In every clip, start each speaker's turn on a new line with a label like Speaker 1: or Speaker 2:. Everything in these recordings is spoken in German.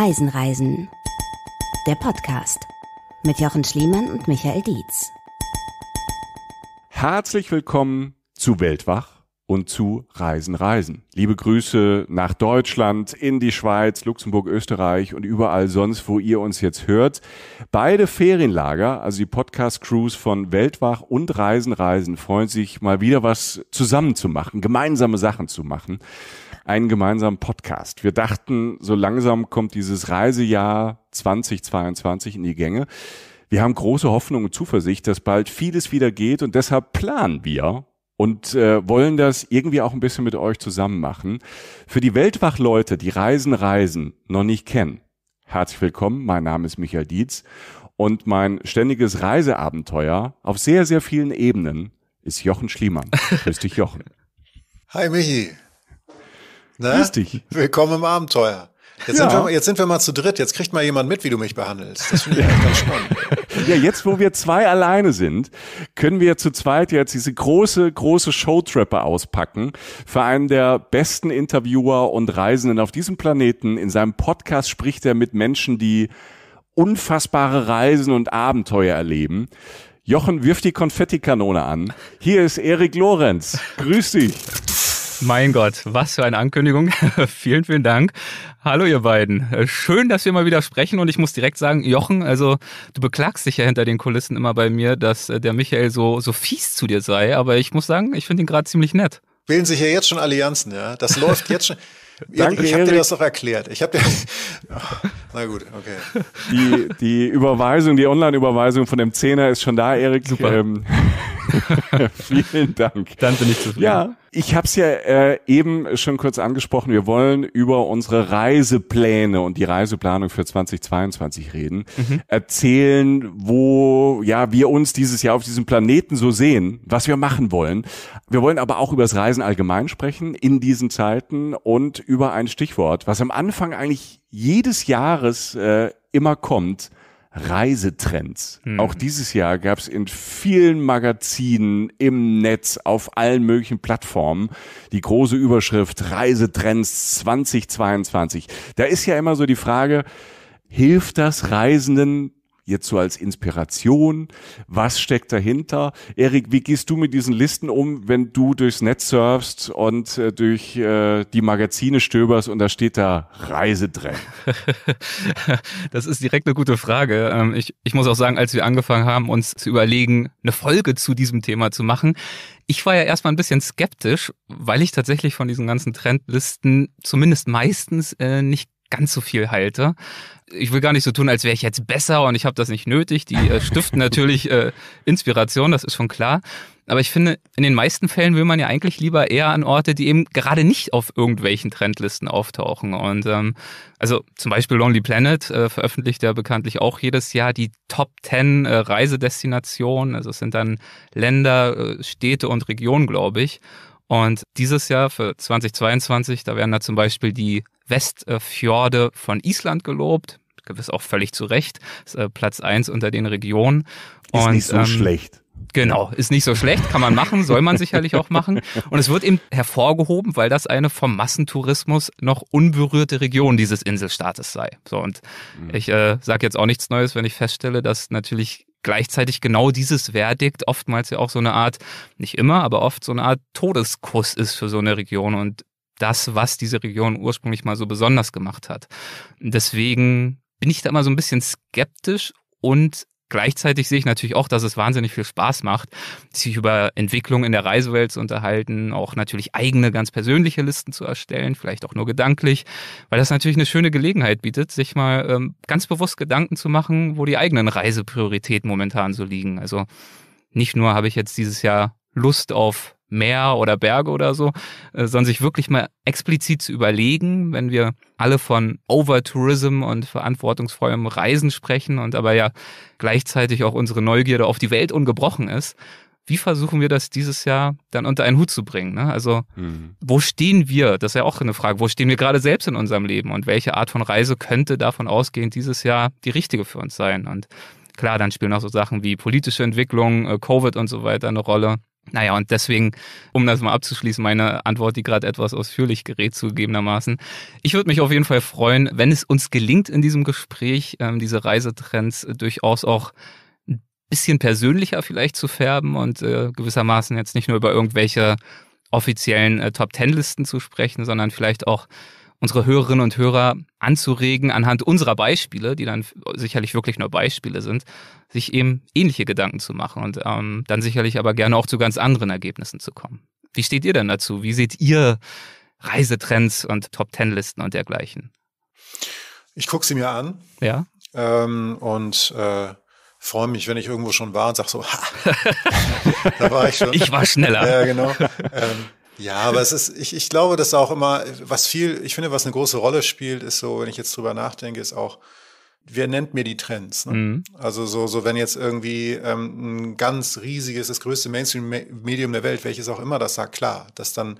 Speaker 1: Reisen, Reisen. Der Podcast mit Jochen Schliemann und Michael Dietz.
Speaker 2: Herzlich
Speaker 1: willkommen
Speaker 2: zu Weltwach und zu Reisen, Reisen. Liebe Grüße nach Deutschland, in die Schweiz, Luxemburg, Österreich und überall sonst, wo ihr uns jetzt hört. Beide Ferienlager, also die Podcast-Crews von Weltwach und Reisen, Reisen, freuen sich mal wieder was zusammenzumachen, gemeinsame Sachen zu machen einen gemeinsamen Podcast. Wir dachten, so langsam kommt dieses Reisejahr 2022 in die Gänge. Wir haben große Hoffnung und Zuversicht, dass bald vieles wieder geht und deshalb planen wir und äh, wollen das irgendwie auch ein bisschen mit euch zusammen machen. Für die Weltwachleute, die Reisen, Reisen noch nicht kennen, herzlich willkommen. Mein Name ist Michael Dietz und mein ständiges Reiseabenteuer auf sehr, sehr vielen Ebenen ist Jochen Schliemann. Grüß dich, Jochen. Hi, Michi. Na? Ne? Grüß dich.
Speaker 3: Willkommen im Abenteuer. Jetzt, ja. sind wir, jetzt sind wir mal zu dritt. Jetzt kriegt mal jemand mit, wie du mich behandelst. Das finde ich ja. ganz
Speaker 2: spannend. Ja, jetzt, wo wir zwei alleine sind, können wir zu zweit jetzt diese große, große Showtrapper auspacken für einen der besten Interviewer und Reisenden auf diesem Planeten. In seinem Podcast spricht er mit Menschen, die unfassbare Reisen und Abenteuer erleben. Jochen wirf die Konfettikanone an. Hier ist Erik Lorenz.
Speaker 1: Grüß dich. Mein Gott, was für eine Ankündigung. vielen, vielen Dank. Hallo ihr beiden. Schön, dass wir mal wieder sprechen und ich muss direkt sagen, Jochen, also du beklagst dich ja hinter den Kulissen immer bei mir, dass äh, der Michael so, so fies zu dir sei, aber ich muss sagen, ich finde ihn gerade ziemlich nett.
Speaker 3: Bilden sich ja jetzt schon Allianzen, ja. Das läuft jetzt schon. Danke, ich habe dir das doch erklärt. Ich habe dir. Na gut, okay.
Speaker 2: Die, die Überweisung, die Online-Überweisung von dem Zehner ist schon da, Erik. Super. Ähm, vielen Dank. Dann bin ich zufrieden. Ja ich habe es ja äh, eben schon kurz angesprochen. Wir wollen über unsere Reisepläne und die Reiseplanung für 2022 reden. Mhm. Erzählen, wo ja wir uns dieses Jahr auf diesem Planeten so sehen, was wir machen wollen. Wir wollen aber auch über das Reisen allgemein sprechen in diesen Zeiten und über ein Stichwort, was am Anfang eigentlich jedes Jahres äh, immer kommt, Reisetrends. Mhm. Auch dieses Jahr gab es in vielen Magazinen, im Netz, auf allen möglichen Plattformen die große Überschrift Reisetrends 2022. Da ist ja immer so die Frage, hilft das Reisenden jetzt so als Inspiration? Was steckt dahinter? Erik, wie gehst du mit diesen Listen um, wenn du durchs Netz surfst und äh, durch äh, die Magazine stöberst und da steht da Reise
Speaker 1: das ist direkt eine gute Frage. Ähm, ich, ich muss auch sagen, als wir angefangen haben, uns zu überlegen, eine Folge zu diesem Thema zu machen, ich war ja erstmal ein bisschen skeptisch, weil ich tatsächlich von diesen ganzen Trendlisten zumindest meistens äh, nicht ganz so viel halte. Ich will gar nicht so tun, als wäre ich jetzt besser und ich habe das nicht nötig. Die äh, stiften natürlich äh, Inspiration, das ist schon klar. Aber ich finde, in den meisten Fällen will man ja eigentlich lieber eher an Orte, die eben gerade nicht auf irgendwelchen Trendlisten auftauchen. Und ähm, also zum Beispiel Lonely Planet äh, veröffentlicht ja bekanntlich auch jedes Jahr die Top 10 äh, Reisedestinationen. Also es sind dann Länder, äh, Städte und Regionen, glaube ich. Und dieses Jahr für 2022, da werden da zum Beispiel die Westfjorde von Island gelobt, gewiss auch völlig zu Recht, ist, äh, Platz eins unter den Regionen. Ist Und, nicht so ähm, schlecht. Genau, ist nicht so schlecht, kann man machen, soll man sicherlich auch machen. Und es wird eben hervorgehoben, weil das eine vom Massentourismus noch unberührte Region dieses Inselstaates sei. So, und mhm. ich äh, sage jetzt auch nichts Neues, wenn ich feststelle, dass natürlich gleichzeitig genau dieses Verdikt oftmals ja auch so eine Art, nicht immer, aber oft so eine Art Todeskuss ist für so eine Region und das, was diese Region ursprünglich mal so besonders gemacht hat. Deswegen bin ich da immer so ein bisschen skeptisch und Gleichzeitig sehe ich natürlich auch, dass es wahnsinnig viel Spaß macht, sich über Entwicklung in der Reisewelt zu unterhalten, auch natürlich eigene, ganz persönliche Listen zu erstellen, vielleicht auch nur gedanklich, weil das natürlich eine schöne Gelegenheit bietet, sich mal ähm, ganz bewusst Gedanken zu machen, wo die eigenen Reiseprioritäten momentan so liegen. Also nicht nur habe ich jetzt dieses Jahr Lust auf Meer oder Berge oder so, äh, sondern sich wirklich mal explizit zu überlegen, wenn wir alle von Overtourism und verantwortungsvollem Reisen sprechen und aber ja gleichzeitig auch unsere Neugierde auf die Welt ungebrochen ist. Wie versuchen wir das dieses Jahr dann unter einen Hut zu bringen? Ne? Also, mhm. wo stehen wir? Das ist ja auch eine Frage. Wo stehen wir gerade selbst in unserem Leben? Und welche Art von Reise könnte davon ausgehend dieses Jahr die richtige für uns sein? Und klar, dann spielen auch so Sachen wie politische Entwicklung, äh, Covid und so weiter eine Rolle. Naja, und deswegen, um das mal abzuschließen, meine Antwort, die gerade etwas ausführlich gerät, zugegebenermaßen. Ich würde mich auf jeden Fall freuen, wenn es uns gelingt, in diesem Gespräch ähm, diese Reisetrends äh, durchaus auch ein bisschen persönlicher vielleicht zu färben und äh, gewissermaßen jetzt nicht nur über irgendwelche offiziellen äh, Top-Ten-Listen zu sprechen, sondern vielleicht auch unsere Hörerinnen und Hörer anzuregen, anhand unserer Beispiele, die dann sicherlich wirklich nur Beispiele sind, sich eben ähnliche Gedanken zu machen und ähm, dann sicherlich aber gerne auch zu ganz anderen Ergebnissen zu kommen. Wie steht ihr denn dazu? Wie seht ihr Reisetrends und Top-Ten-Listen und dergleichen?
Speaker 3: Ich gucke sie mir an. Ja. Ähm, und äh, freue mich, wenn ich irgendwo schon war und sage so, ha, da war ich schon. Ich war schneller. Ja, genau. Ähm, ja, aber es ist, ich, ich glaube, dass auch immer, was viel, ich finde, was eine große Rolle spielt, ist so, wenn ich jetzt drüber nachdenke, ist auch, wer nennt mir die Trends? Ne? Mhm. Also so, so wenn jetzt irgendwie ähm, ein ganz riesiges, das größte Mainstream-Medium der Welt, welches auch immer das sagt, klar, dass dann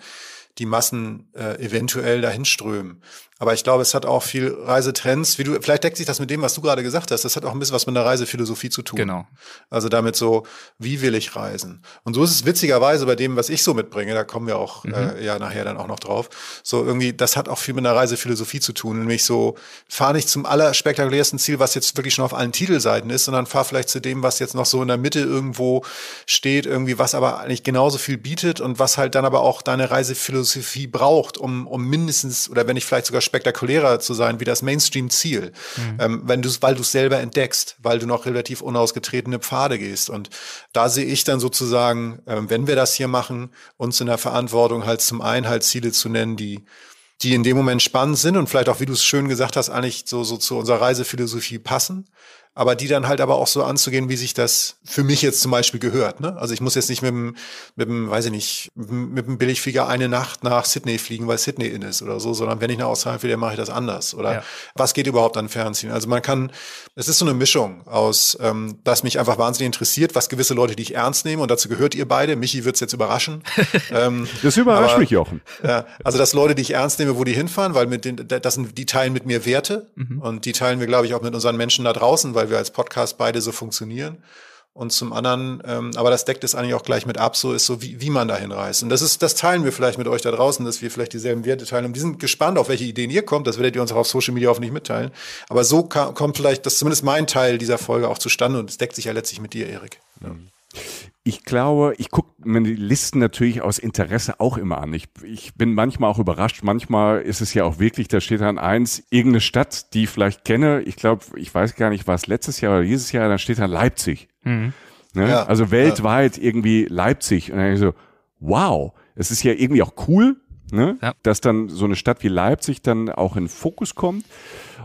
Speaker 3: die Massen äh, eventuell dahin strömen. Aber ich glaube, es hat auch viel Reisetrends, wie du, vielleicht deckt sich das mit dem, was du gerade gesagt hast. Das hat auch ein bisschen was mit der Reisephilosophie zu tun. Genau. Also damit so, wie will ich reisen? Und so ist es witzigerweise bei dem, was ich so mitbringe, da kommen wir auch mhm. äh, ja nachher dann auch noch drauf. So irgendwie, das hat auch viel mit der Reisephilosophie zu tun. Nämlich so, fahre nicht zum allerspektakulärsten Ziel, was jetzt wirklich schon auf allen Titelseiten ist, sondern fahr vielleicht zu dem, was jetzt noch so in der Mitte irgendwo steht, irgendwie, was aber eigentlich genauso viel bietet und was halt dann aber auch deine Reisephilosophie braucht, um, um mindestens, oder wenn ich vielleicht sogar spektakulärer zu sein wie das Mainstream-Ziel, mhm. ähm, wenn du, weil du es selber entdeckst, weil du noch relativ unausgetretene Pfade gehst. Und da sehe ich dann sozusagen, ähm, wenn wir das hier machen, uns in der Verantwortung halt zum einen halt Ziele zu nennen, die die in dem Moment spannend sind und vielleicht auch, wie du es schön gesagt hast, eigentlich so, so zu unserer Reisephilosophie passen aber die dann halt aber auch so anzugehen, wie sich das für mich jetzt zum Beispiel gehört. Ne? Also ich muss jetzt nicht mit dem, mit dem, weiß ich nicht, mit dem Billigflieger eine Nacht nach Sydney fliegen, weil Sydney in ist oder so, sondern wenn ich nach Australien fliege, dann mache ich das anders. Oder ja. was geht überhaupt an Fernsehen? Also man kann, es ist so eine Mischung aus, ähm, dass mich einfach wahnsinnig interessiert, was gewisse Leute, die ich ernst nehme, und dazu gehört ihr beide, Michi wird's jetzt überraschen. ähm,
Speaker 2: das überrascht aber, mich, Jochen.
Speaker 3: Ja, also dass Leute, die ich ernst nehme, wo die hinfahren, weil mit den, das sind, die teilen mit mir Werte mhm. und die teilen wir, glaube ich, auch mit unseren Menschen da draußen, weil weil wir als Podcast beide so funktionieren. Und zum anderen, ähm, aber das deckt es eigentlich auch gleich mit ab, so ist so, wie, wie man dahin reist. Und das ist, das teilen wir vielleicht mit euch da draußen, dass wir vielleicht dieselben Werte teilen. Und wir sind gespannt, auf welche Ideen ihr kommt. Das werdet ihr uns auch auf Social Media hoffentlich mitteilen. Aber so kommt vielleicht, das zumindest mein Teil dieser Folge auch zustande und es deckt sich ja letztlich mit dir, Erik. Ja.
Speaker 2: Ich glaube, ich gucke mir die Listen natürlich aus Interesse auch immer an. Ich, ich bin manchmal auch überrascht. Manchmal ist es ja auch wirklich, da steht dann eins, irgendeine Stadt, die ich vielleicht kenne. Ich glaube, ich weiß gar nicht, war es letztes Jahr oder dieses Jahr, dann steht dann Leipzig. Mhm. Ne? Ja, also weltweit ja. irgendwie Leipzig. Und dann ich so, wow, es ist ja irgendwie auch cool, Ne? Ja. Dass dann so eine Stadt wie Leipzig dann auch in Fokus kommt.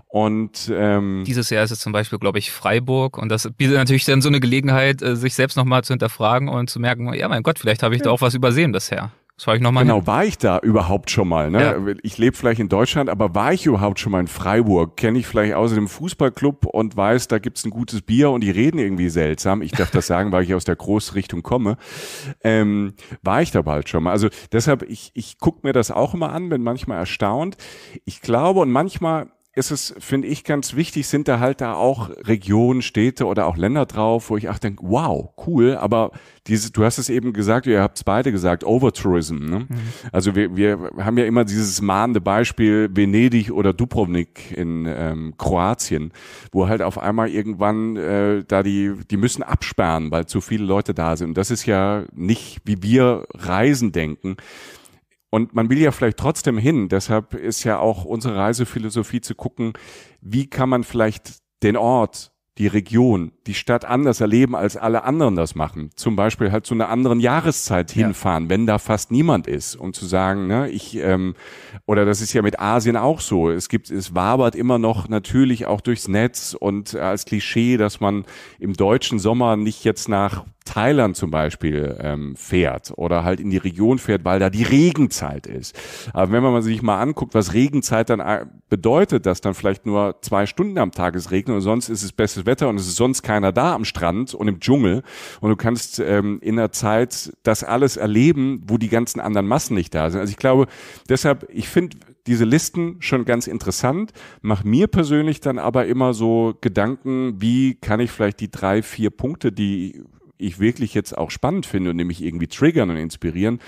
Speaker 1: Und ähm, dieses Jahr ist es zum Beispiel, glaube ich, Freiburg und das bietet natürlich dann so eine Gelegenheit, äh, sich selbst nochmal zu hinterfragen und zu merken, ja mein Gott, vielleicht habe ich ja. da auch was übersehen bisher. Das fahre ich mal Genau, hin.
Speaker 2: war ich da überhaupt schon mal? Ne? Ja. Ich lebe vielleicht in Deutschland, aber war ich überhaupt schon mal in Freiburg? Kenne ich vielleicht außer dem Fußballclub und weiß, da gibt's ein gutes Bier und die reden irgendwie seltsam. Ich darf das sagen, weil ich aus der Großrichtung komme. Ähm, war ich da bald schon mal? Also deshalb, ich, ich gucke mir das auch immer an, bin manchmal erstaunt. Ich glaube und manchmal ist es, finde ich, ganz wichtig, sind da halt da auch Regionen, Städte oder auch Länder drauf, wo ich auch denke, wow, cool, aber diese, du hast es eben gesagt, ihr habt es beide gesagt, Overtourism. Ne? Mhm. Also wir, wir haben ja immer dieses mahnende Beispiel Venedig oder Dubrovnik in ähm, Kroatien, wo halt auf einmal irgendwann äh, da die, die müssen absperren, weil zu viele Leute da sind. Und das ist ja nicht, wie wir Reisen denken und man will ja vielleicht trotzdem hin. Deshalb ist ja auch unsere Reisephilosophie zu gucken, wie kann man vielleicht den Ort, die Region, die Stadt anders erleben, als alle anderen das machen. Zum Beispiel halt zu einer anderen Jahreszeit hinfahren, ja. wenn da fast niemand ist, um zu sagen, ne, ich, ähm, oder das ist ja mit Asien auch so. Es gibt, es wabert immer noch natürlich auch durchs Netz und äh, als Klischee, dass man im deutschen Sommer nicht jetzt nach Thailand zum Beispiel ähm, fährt oder halt in die Region fährt, weil da die Regenzeit ist. Aber wenn man sich mal anguckt, was Regenzeit dann äh, bedeutet, dass dann vielleicht nur zwei Stunden am Tag es regnet und sonst ist es bestes Wetter und es ist sonst keiner da am Strand und im Dschungel und du kannst ähm, in der Zeit das alles erleben, wo die ganzen anderen Massen nicht da sind. Also ich glaube, deshalb, ich finde diese Listen schon ganz interessant, mach mir persönlich dann aber immer so Gedanken, wie kann ich vielleicht die drei, vier Punkte, die ich wirklich jetzt auch spannend finde und nämlich irgendwie triggern und inspirieren,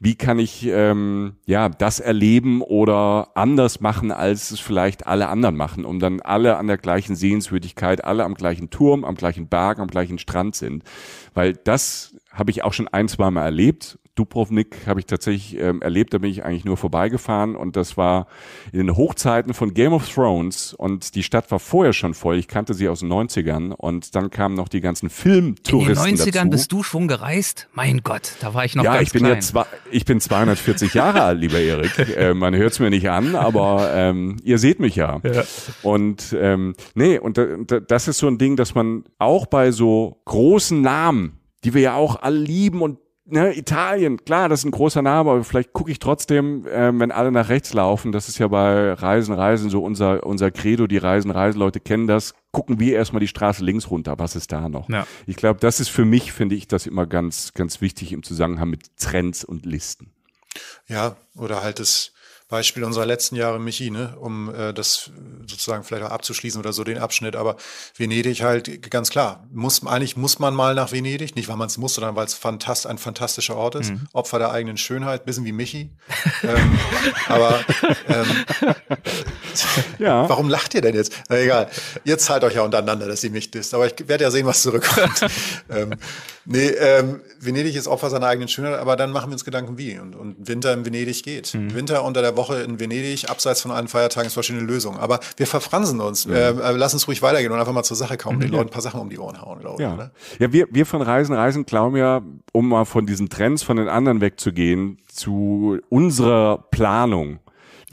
Speaker 2: wie kann ich ähm, ja das erleben oder anders machen, als es vielleicht alle anderen machen, um dann alle an der gleichen Sehenswürdigkeit, alle am gleichen Turm, am gleichen Berg, am gleichen Strand sind. Weil das habe ich auch schon ein, zwei Mal erlebt Dubrovnik habe ich tatsächlich ähm, erlebt, da bin ich eigentlich nur vorbeigefahren und das war in den Hochzeiten von Game of Thrones und die Stadt war vorher schon voll. Ich kannte sie aus den 90ern und dann kamen noch die ganzen Filmtouristen. In den 90ern dazu. bist
Speaker 1: du schon gereist? Mein Gott, da war ich noch ja, ganz ich bin klein. Ja, zwei,
Speaker 2: ich bin 240 Jahre alt, lieber Erik. Äh, man hört es mir nicht an, aber ähm, ihr seht mich ja. ja. Und ähm, nee, und das ist so ein Ding, dass man auch bei so großen Namen die wir ja auch alle lieben und ne, Italien, klar, das ist ein großer Name, aber vielleicht gucke ich trotzdem, ähm, wenn alle nach rechts laufen, das ist ja bei Reisen, Reisen so unser, unser Credo, die Reisen, Reisen, Leute kennen das, gucken wir erstmal die Straße links runter, was ist da noch? Ja. Ich glaube, das ist für mich, finde ich, das immer ganz, ganz wichtig im Zusammenhang mit Trends und Listen.
Speaker 3: Ja, oder halt das Beispiel unserer letzten Jahre Michi, ne? um äh, das sozusagen vielleicht auch abzuschließen oder so den Abschnitt. Aber Venedig halt ganz klar. Muss, eigentlich muss man mal nach Venedig, nicht weil man es muss, sondern weil es fantast, ein fantastischer Ort ist. Mhm. Opfer der eigenen Schönheit, bisschen wie Michi. ähm, aber ähm, ja. warum lacht ihr denn jetzt? Na egal. Ihr zahlt euch ja untereinander, dass ihr mich disst. Aber ich werde ja sehen, was zurückkommt. ähm, nee, ähm, Venedig ist Opfer seiner eigenen Schönheit, aber dann machen wir uns Gedanken wie. Und, und Winter in Venedig geht. Mhm. Winter unter der Woche Woche in Venedig, abseits von allen Feiertagen, ist wahrscheinlich eine Lösung. Aber wir verfransen uns. Ja. Mhm. Äh, lass uns ruhig weitergehen und einfach mal zur Sache kommen, mhm. den Leuten ein paar Sachen um die Ohren hauen, glaube ich. Ja,
Speaker 2: ja wir, wir von Reisen, Reisen glauben ja, um mal von diesen Trends von den anderen wegzugehen, zu unserer Planung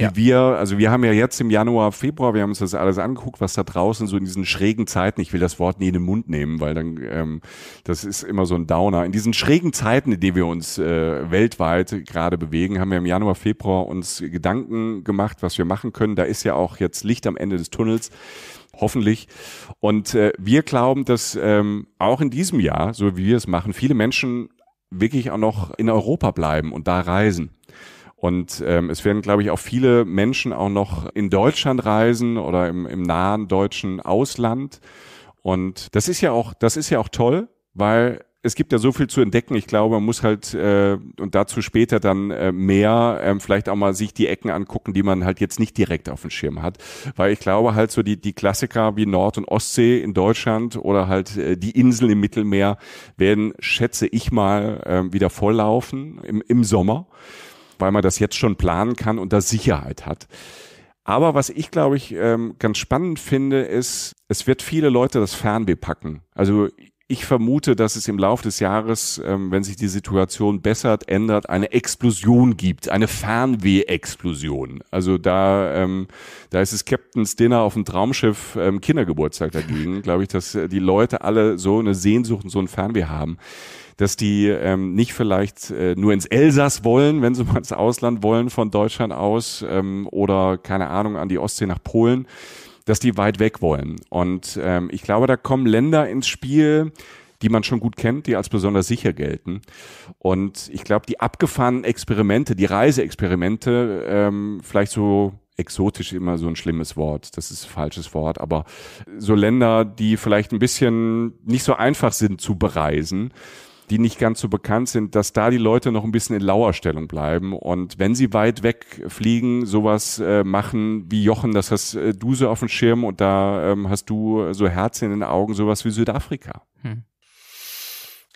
Speaker 2: wie ja. wir, also wir haben ja jetzt im Januar, Februar, wir haben uns das alles angeguckt, was da draußen so in diesen schrägen Zeiten, ich will das Wort nie in den Mund nehmen, weil dann, ähm, das ist immer so ein Downer. In diesen schrägen Zeiten, in denen wir uns äh, weltweit gerade bewegen, haben wir im Januar, Februar uns Gedanken gemacht, was wir machen können. Da ist ja auch jetzt Licht am Ende des Tunnels hoffentlich. Und äh, wir glauben, dass ähm, auch in diesem Jahr, so wie wir es machen, viele Menschen wirklich auch noch in Europa bleiben und da reisen. Und ähm, es werden, glaube ich, auch viele Menschen auch noch in Deutschland reisen oder im, im nahen deutschen Ausland. Und das ist ja auch, das ist ja auch toll, weil es gibt ja so viel zu entdecken. Ich glaube, man muss halt äh, und dazu später dann äh, mehr ähm, vielleicht auch mal sich die Ecken angucken, die man halt jetzt nicht direkt auf dem Schirm hat, weil ich glaube halt so die die Klassiker wie Nord- und Ostsee in Deutschland oder halt äh, die Inseln im Mittelmeer werden, schätze ich mal, äh, wieder volllaufen im, im Sommer weil man das jetzt schon planen kann und da Sicherheit hat. Aber was ich, glaube ich, ähm, ganz spannend finde, ist, es wird viele Leute das Fernweh packen. Also ich vermute, dass es im Laufe des Jahres, ähm, wenn sich die Situation bessert, ändert, eine Explosion gibt, eine Fernweh-Explosion. Also da, ähm, da ist es Captain's Dinner auf dem Traumschiff Kindergeburtstag dagegen, glaube ich, dass äh, die Leute alle so eine Sehnsucht und so ein Fernweh haben dass die ähm, nicht vielleicht äh, nur ins Elsass wollen, wenn sie mal ins Ausland wollen von Deutschland aus ähm, oder keine Ahnung an die Ostsee nach Polen, dass die weit weg wollen. Und ähm, ich glaube, da kommen Länder ins Spiel, die man schon gut kennt, die als besonders sicher gelten. Und ich glaube, die abgefahrenen Experimente, die Reiseexperimente, ähm, vielleicht so exotisch immer so ein schlimmes Wort, das ist falsches Wort, aber so Länder, die vielleicht ein bisschen nicht so einfach sind zu bereisen, die nicht ganz so bekannt sind, dass da die Leute noch ein bisschen in Lauerstellung bleiben. Und wenn sie weit weg fliegen, sowas äh, machen wie Jochen, das hast äh, du so auf dem Schirm und da ähm, hast du so Herz in den Augen, sowas wie Südafrika.
Speaker 1: Hm.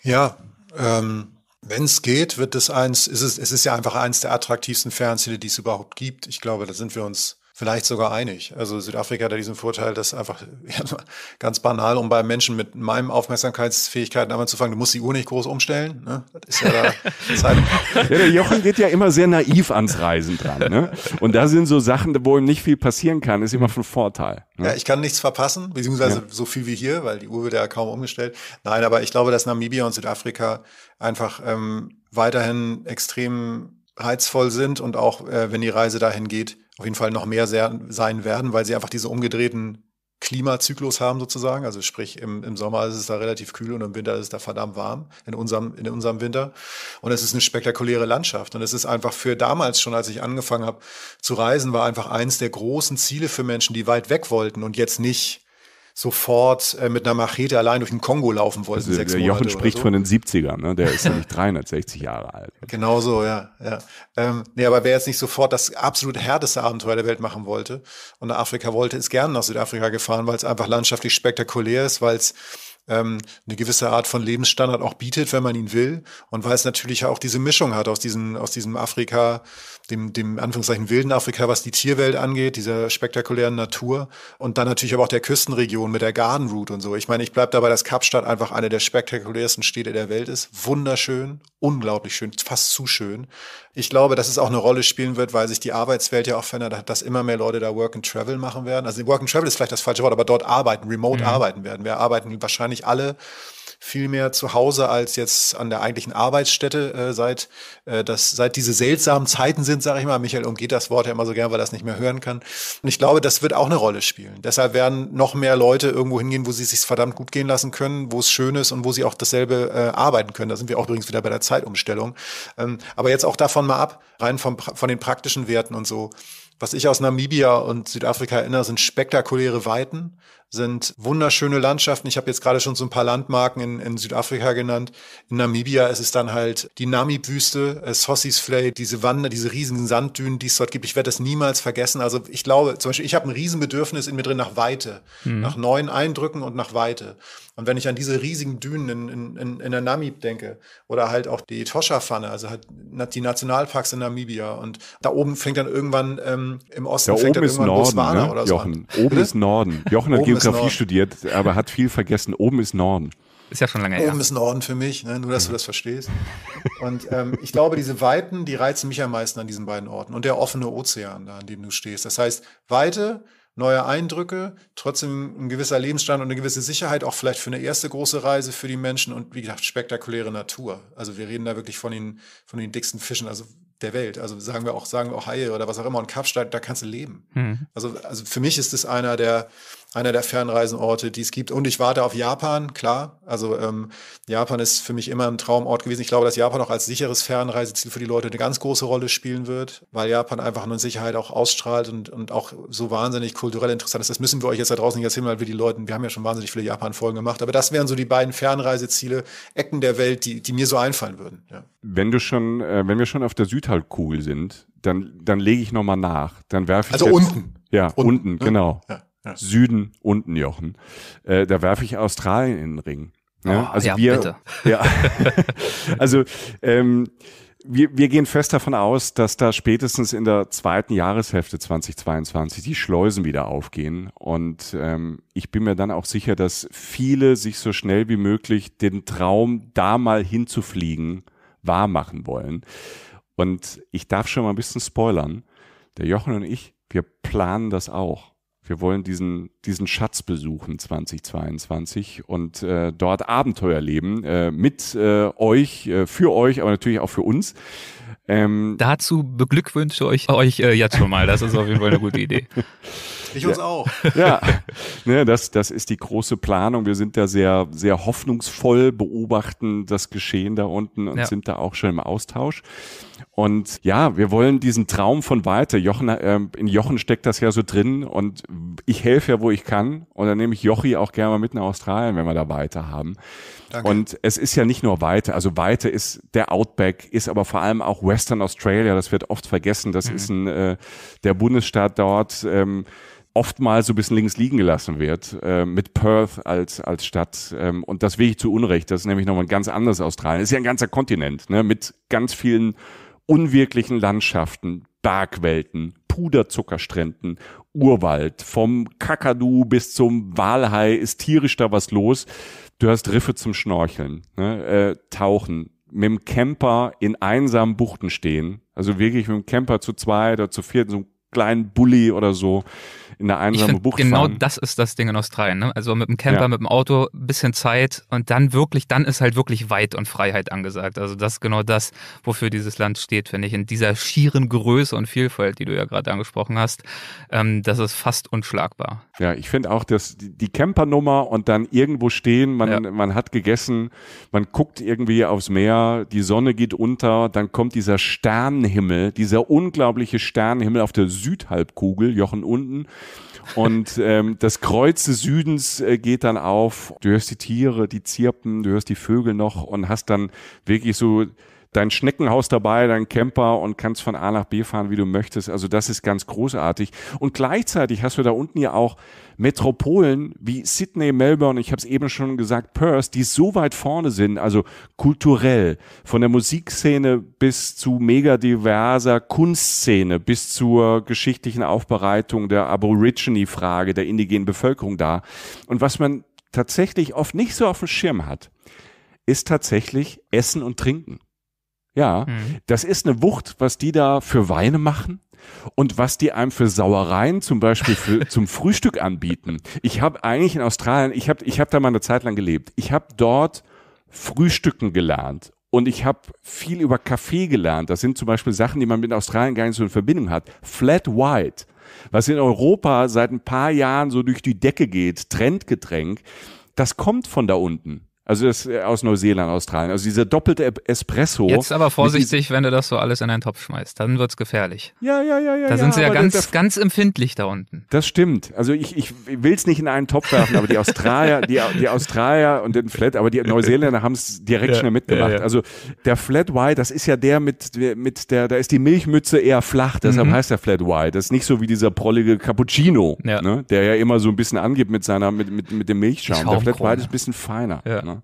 Speaker 3: Ja, ähm, wenn es geht, wird es eins, ist es, es ist ja einfach eins der attraktivsten Fernziele, die es überhaupt gibt. Ich glaube, da sind wir uns vielleicht sogar einig. Also Südafrika hat ja diesen Vorteil, dass einfach ja, ganz banal, um bei Menschen mit meinem Aufmerksamkeitsfähigkeiten einmal zu fangen, du musst die Uhr nicht groß umstellen. Ne? Das ist ja da Zeit. ja, der Jochen
Speaker 2: geht ja immer sehr naiv ans Reisen dran. Ne? Und da sind so Sachen, wo ihm nicht viel passieren kann, ist immer von Vorteil. Ne? Ja, ich
Speaker 3: kann nichts verpassen, beziehungsweise ja. so viel wie hier, weil die Uhr wird ja kaum umgestellt. Nein, aber ich glaube, dass Namibia und Südafrika einfach ähm, weiterhin extrem reizvoll sind und auch äh, wenn die Reise dahin geht, auf jeden Fall noch mehr sehr, sein werden, weil sie einfach diese umgedrehten Klimazyklus haben sozusagen. Also sprich, im, im Sommer ist es da relativ kühl und im Winter ist es da verdammt warm, in unserem, in unserem Winter. Und es ist eine spektakuläre Landschaft. Und es ist einfach für damals schon, als ich angefangen habe zu reisen, war einfach eins der großen Ziele für Menschen, die weit weg wollten und jetzt nicht sofort äh, mit einer Machete allein durch den Kongo laufen wollten. Also, der Jochen Monate spricht so. von den 70ern,
Speaker 2: ne? der ist nämlich 360 Jahre alt.
Speaker 3: Genau so, ja. ja. Ähm, nee, aber wer jetzt nicht sofort das absolut härteste Abenteuer der Welt machen wollte und nach Afrika wollte, ist gern nach Südafrika gefahren, weil es einfach landschaftlich spektakulär ist, weil es ähm, eine gewisse Art von Lebensstandard auch bietet, wenn man ihn will und weil es natürlich auch diese Mischung hat aus, diesem, aus diesem Afrika- dem, dem Anführungszeichen wilden Afrika, was die Tierwelt angeht, dieser spektakulären Natur und dann natürlich aber auch der Küstenregion mit der Garden Route und so. Ich meine, ich bleibe dabei, dass Kapstadt einfach eine der spektakulärsten Städte der Welt ist. Wunderschön, unglaublich schön, fast zu schön. Ich glaube, dass es auch eine Rolle spielen wird, weil sich die Arbeitswelt ja auch verändert hat, dass immer mehr Leute da Work and Travel machen werden. Also Work and Travel ist vielleicht das falsche Wort, aber dort arbeiten, remote mhm. arbeiten werden. Wir arbeiten wahrscheinlich alle viel mehr zu Hause als jetzt an der eigentlichen Arbeitsstätte äh, seit, äh, das, seit diese seltsamen Zeiten sind, sage ich mal. Michael umgeht das Wort ja immer so gern, weil er das nicht mehr hören kann. Und ich glaube, das wird auch eine Rolle spielen. Deshalb werden noch mehr Leute irgendwo hingehen, wo sie es sich verdammt gut gehen lassen können, wo es schön ist und wo sie auch dasselbe äh, arbeiten können. Da sind wir auch übrigens wieder bei der Zeitumstellung. Ähm, aber jetzt auch davon mal ab, rein vom, von den praktischen Werten und so was ich aus Namibia und Südafrika erinnere, sind spektakuläre Weiten, sind wunderschöne Landschaften. Ich habe jetzt gerade schon so ein paar Landmarken in, in Südafrika genannt. In Namibia ist es dann halt die Namib-Wüste, äh, Sossis Flay, diese Wander, diese riesigen Sanddünen, die es dort gibt. Ich werde das niemals vergessen. Also ich glaube, zum Beispiel, ich habe ein Riesenbedürfnis in mir drin nach Weite, mhm. nach neuen Eindrücken und nach Weite. Und wenn ich an diese riesigen Dünen in, in, in der Namib denke oder halt auch die Toscha-Pfanne, also halt die Nationalparks in Namibia und da oben fängt dann irgendwann ähm, im Osten da fängt dann irgendwann Norden, ne? oder so Jochen, an. oben ist
Speaker 2: Norden. Jochen hat oben Geografie studiert, aber hat viel vergessen. Oben ist Norden. Ist ja schon lange her.
Speaker 3: Oben ist Norden für mich, ne? nur dass du das verstehst. Und ähm, ich glaube, diese Weiten, die reizen mich am meisten an diesen beiden Orten. Und der offene Ozean, da, an dem du stehst. Das heißt, Weite, neue Eindrücke, trotzdem ein gewisser Lebensstand und eine gewisse Sicherheit, auch vielleicht für eine erste große Reise für die Menschen und wie gesagt, spektakuläre Natur. Also wir reden da wirklich von den, von den dicksten Fischen, also der Welt. Also sagen wir auch, sagen wir auch Haie oder was auch immer und Kapstadt, da kannst du leben. Mhm. Also, also für mich ist es einer der, einer der Fernreisenorte, die es gibt. Und ich warte auf Japan, klar. Also ähm, Japan ist für mich immer ein Traumort gewesen. Ich glaube, dass Japan auch als sicheres Fernreiseziel für die Leute eine ganz große Rolle spielen wird, weil Japan einfach eine Sicherheit auch ausstrahlt und, und auch so wahnsinnig kulturell interessant ist. Das müssen wir euch jetzt da draußen nicht erzählen, weil wir die Leute, wir haben ja schon wahnsinnig viele Japan-Folgen gemacht. Aber das wären so die beiden Fernreiseziele, Ecken der Welt, die, die mir so einfallen würden. Ja.
Speaker 2: Wenn du schon, äh, wenn wir schon auf der Südhalbkugel sind, dann, dann lege ich nochmal nach. Dann werfe ich. Also jetzt, unten. Ja, unten, unten ne? genau. Ja ja. Süden unten, Jochen. Äh, da werfe ich Australien in den Ring. Ja? Oh, also ja, wir, bitte. ja. also ähm, wir, wir gehen fest davon aus, dass da spätestens in der zweiten Jahreshälfte 2022 die Schleusen wieder aufgehen. Und ähm, ich bin mir dann auch sicher, dass viele sich so schnell wie möglich den Traum, da mal hinzufliegen, wahr machen wollen. Und ich darf schon mal ein bisschen spoilern. Der Jochen und ich, wir planen das auch. Wir wollen diesen, diesen Schatz besuchen 2022 und äh, dort Abenteuer leben äh, mit äh, euch, äh, für euch, aber natürlich auch für uns. Ähm, Dazu
Speaker 1: beglückwünsche ich euch äh, jetzt schon mal. Das ist auf jeden Fall eine gute Idee. Ich
Speaker 2: uns
Speaker 3: auch. Ja,
Speaker 2: ne, das, das ist die große Planung. Wir sind da sehr, sehr hoffnungsvoll, beobachten das Geschehen da unten und ja. sind da auch schon im Austausch. Und ja, wir wollen diesen Traum von weiter. Jochen, äh, in Jochen steckt das ja so drin und ich helfe ja, wo ich kann. Und dann nehme ich Jochi auch gerne mal mit nach Australien, wenn wir da weiter haben. Danke. Und es ist ja nicht nur weiter. Also weiter ist der Outback, ist aber vor allem auch Western Australia. Das wird oft vergessen. Das mhm. ist ein, äh, der Bundesstaat dort. Ähm, oftmals so ein bisschen links liegen gelassen wird äh, mit Perth als, als Stadt. Ähm, und das will ich zu Unrecht. Das ist nämlich nochmal ein ganz anderes Australien. Das ist ja ein ganzer Kontinent ne? mit ganz vielen unwirklichen Landschaften, Bergwelten, Puderzuckerstränden, Urwald. Vom Kakadu bis zum Walhai ist tierisch da was los. Du hast Riffe zum Schnorcheln, ne? äh, Tauchen, mit dem Camper in einsamen Buchten stehen. Also wirklich mit dem Camper zu zwei oder zu viert, so ein kleinen Bulli oder so in der einsamen Bucht genau fahren.
Speaker 1: das ist das Ding in Australien. Ne? Also mit dem Camper, ja. mit dem Auto, bisschen Zeit und dann wirklich, dann ist halt wirklich Weit und Freiheit angesagt. Also das ist genau das, wofür dieses Land steht, finde ich. In dieser schieren Größe und Vielfalt, die du ja gerade angesprochen hast, ähm, das ist fast unschlagbar.
Speaker 2: Ja, ich finde auch, dass die Campernummer und dann irgendwo stehen, man, ja. man hat gegessen, man guckt irgendwie aufs Meer, die Sonne geht unter, dann kommt dieser Sternenhimmel, dieser unglaubliche Sternenhimmel auf der Süd Südhalbkugel, Jochen unten. Und ähm, das Kreuz des Südens äh, geht dann auf. Du hörst die Tiere, die zirpen, du hörst die Vögel noch und hast dann wirklich so dein Schneckenhaus dabei, dein Camper und kannst von A nach B fahren, wie du möchtest. Also das ist ganz großartig. Und gleichzeitig hast du da unten ja auch Metropolen wie Sydney, Melbourne, ich habe es eben schon gesagt, Perth, die so weit vorne sind, also kulturell, von der Musikszene bis zu mega diverser Kunstszene, bis zur geschichtlichen Aufbereitung der Aborigine-Frage der indigenen Bevölkerung da. Und was man tatsächlich oft nicht so auf dem Schirm hat, ist tatsächlich Essen und Trinken. Ja, mhm. das ist eine Wucht, was die da für Weine machen und was die einem für Sauereien zum Beispiel für, zum Frühstück anbieten. Ich habe eigentlich in Australien, ich habe ich hab da mal eine Zeit lang gelebt. Ich habe dort Frühstücken gelernt und ich habe viel über Kaffee gelernt. Das sind zum Beispiel Sachen, die man mit Australien gar nicht so in Verbindung hat. Flat White, was in Europa seit ein paar Jahren so durch die Decke geht, Trendgetränk, das kommt von da unten. Also das äh, aus Neuseeland, Australien. Also dieser doppelte Espresso. Jetzt aber vorsichtig,
Speaker 1: wenn du das so alles in einen Topf schmeißt, dann wird's gefährlich.
Speaker 2: Ja, ja, ja, ja. Da sind sie ja ganz, das, ganz empfindlich da unten. Das stimmt. Also ich, ich will's nicht in einen Topf werfen, aber die Australier, die, die Australier und den Flat, aber die Neuseeländer haben's direkt ja, schnell mitgemacht. Ja, also der Flat White, das ist ja der mit, mit der, da ist die Milchmütze eher flach, deshalb mhm. heißt der Flat White. Das ist nicht so wie dieser prollige Cappuccino, ne, der ja immer so ein bisschen angibt mit seiner, mit, mit, mit dem Milchschaum. Der Flat White ist ein bisschen feiner. Ne?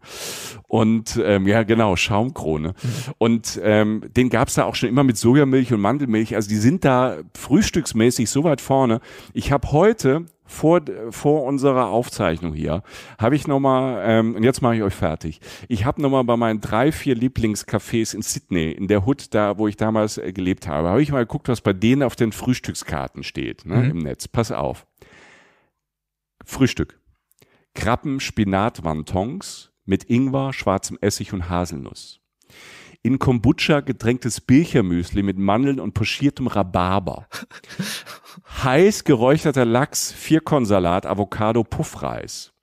Speaker 2: Und ähm, ja, genau, Schaumkrone. Und ähm, den gab's da auch schon immer mit Sojamilch und Mandelmilch. Also die sind da frühstücksmäßig so weit vorne. Ich habe heute vor, vor unserer Aufzeichnung hier habe ich nochmal, ähm, und jetzt mache ich euch fertig, ich habe nochmal bei meinen drei, vier Lieblingscafés in Sydney, in der Hood, da wo ich damals äh, gelebt habe, habe ich mal geguckt, was bei denen auf den Frühstückskarten steht ne, mhm. im Netz. Pass auf. Frühstück. Krabben, Spinat, Wontons, mit Ingwer, schwarzem Essig und Haselnuss. In Kombucha gedrängtes Birchermüsli mit Mandeln und pochiertem Rhabarber. Heiß geräucherter Lachs, Vierkornsalat, Avocado, Puffreis.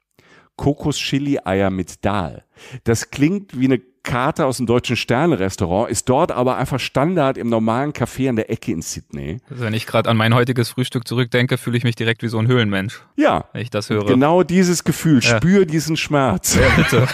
Speaker 2: Kokos-Chili-Eier mit Dahl. Das klingt wie eine Karte aus dem deutschen Sterne-Restaurant, ist dort aber einfach Standard im normalen Café an der Ecke in Sydney.
Speaker 1: Also wenn ich gerade an mein heutiges Frühstück zurückdenke, fühle ich mich direkt wie so ein Höhlenmensch. Ja. Wenn ich das höre. Genau
Speaker 2: dieses Gefühl, ja. spür diesen Schmerz. Ja, bitte.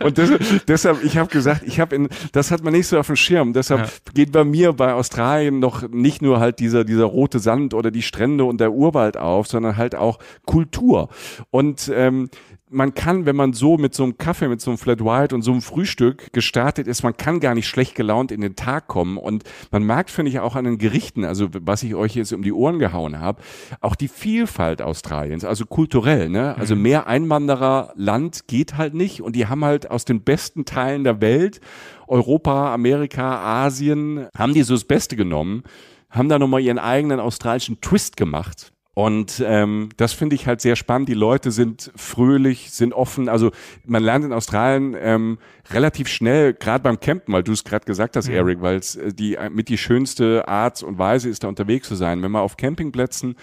Speaker 2: und das, deshalb, ich habe gesagt, ich habe in, das hat man nicht so auf dem Schirm, deshalb ja. geht bei mir bei Australien noch nicht nur halt dieser, dieser rote Sand oder die Strände und der Urwald auf, sondern halt auch Kultur. Und ähm, man kann, wenn man so mit so einem Kaffee, mit so einem Flat White und so einem Frühstück gestartet ist, man kann gar nicht schlecht gelaunt in den Tag kommen. Und man merkt, finde ich, auch an den Gerichten, also was ich euch jetzt um die Ohren gehauen habe, auch die Vielfalt Australiens, also kulturell, ne? Also mhm. mehr Einwandererland geht halt nicht und die haben halt aus den besten Teilen der Welt, Europa, Amerika, Asien, haben die so das Beste genommen haben da nochmal ihren eigenen australischen Twist gemacht und ähm, das finde ich halt sehr spannend. Die Leute sind fröhlich, sind offen. Also man lernt in Australien ähm, relativ schnell, gerade beim Campen, weil du es gerade gesagt hast, mhm. Eric, weil es äh, die mit die schönste Art und Weise ist, da unterwegs zu sein. Wenn man auf Campingplätzen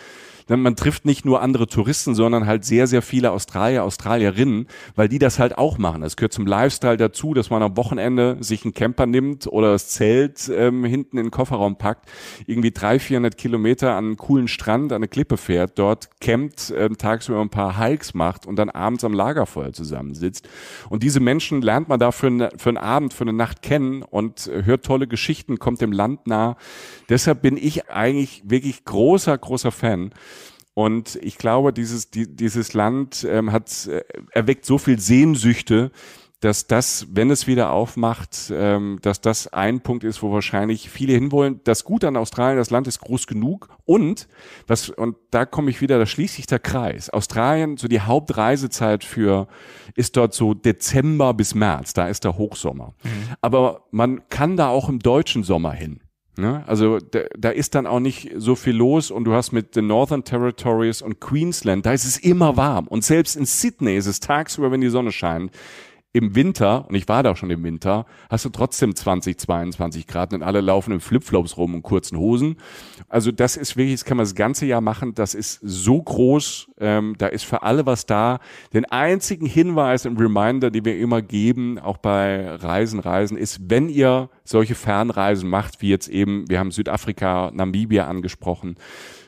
Speaker 2: man trifft nicht nur andere Touristen, sondern halt sehr, sehr viele Australier, Australierinnen, weil die das halt auch machen. Das gehört zum Lifestyle dazu, dass man am Wochenende sich einen Camper nimmt oder das Zelt ähm, hinten in den Kofferraum packt, irgendwie 300, 400 Kilometer an einen coolen Strand, an eine Klippe fährt, dort campt, ähm, tagsüber ein paar Hikes macht und dann abends am Lagerfeuer zusammensitzt. Und diese Menschen lernt man da für, für einen Abend, für eine Nacht kennen und hört tolle Geschichten, kommt dem Land nah. Deshalb bin ich eigentlich wirklich großer, großer Fan und ich glaube, dieses, die, dieses Land ähm, hat, äh, erweckt so viel Sehnsüchte, dass das, wenn es wieder aufmacht, ähm, dass das ein Punkt ist, wo wahrscheinlich viele hinwollen. Das Gute an Australien, das Land ist groß genug und was und da komme ich wieder, da schließt sich der Kreis. Australien, so die Hauptreisezeit für ist dort so Dezember bis März, da ist der Hochsommer. Mhm. Aber man kann da auch im deutschen Sommer hin. Ne? Also da, da, ist dann auch nicht so viel los und du hast mit den Northern Territories und Queensland, da ist es immer warm. Und selbst in Sydney ist es tagsüber, wenn die Sonne scheint, im Winter, und ich war da schon im Winter, hast du trotzdem 20, 22 Grad und alle laufen in Flipflops rum und kurzen Hosen. Also das ist wirklich, das kann man das ganze Jahr machen. Das ist so groß, ähm, da ist für alle was da. Den einzigen Hinweis und Reminder, den wir immer geben, auch bei Reisen, Reisen, ist, wenn ihr solche Fernreisen macht, wie jetzt eben, wir haben Südafrika, Namibia angesprochen,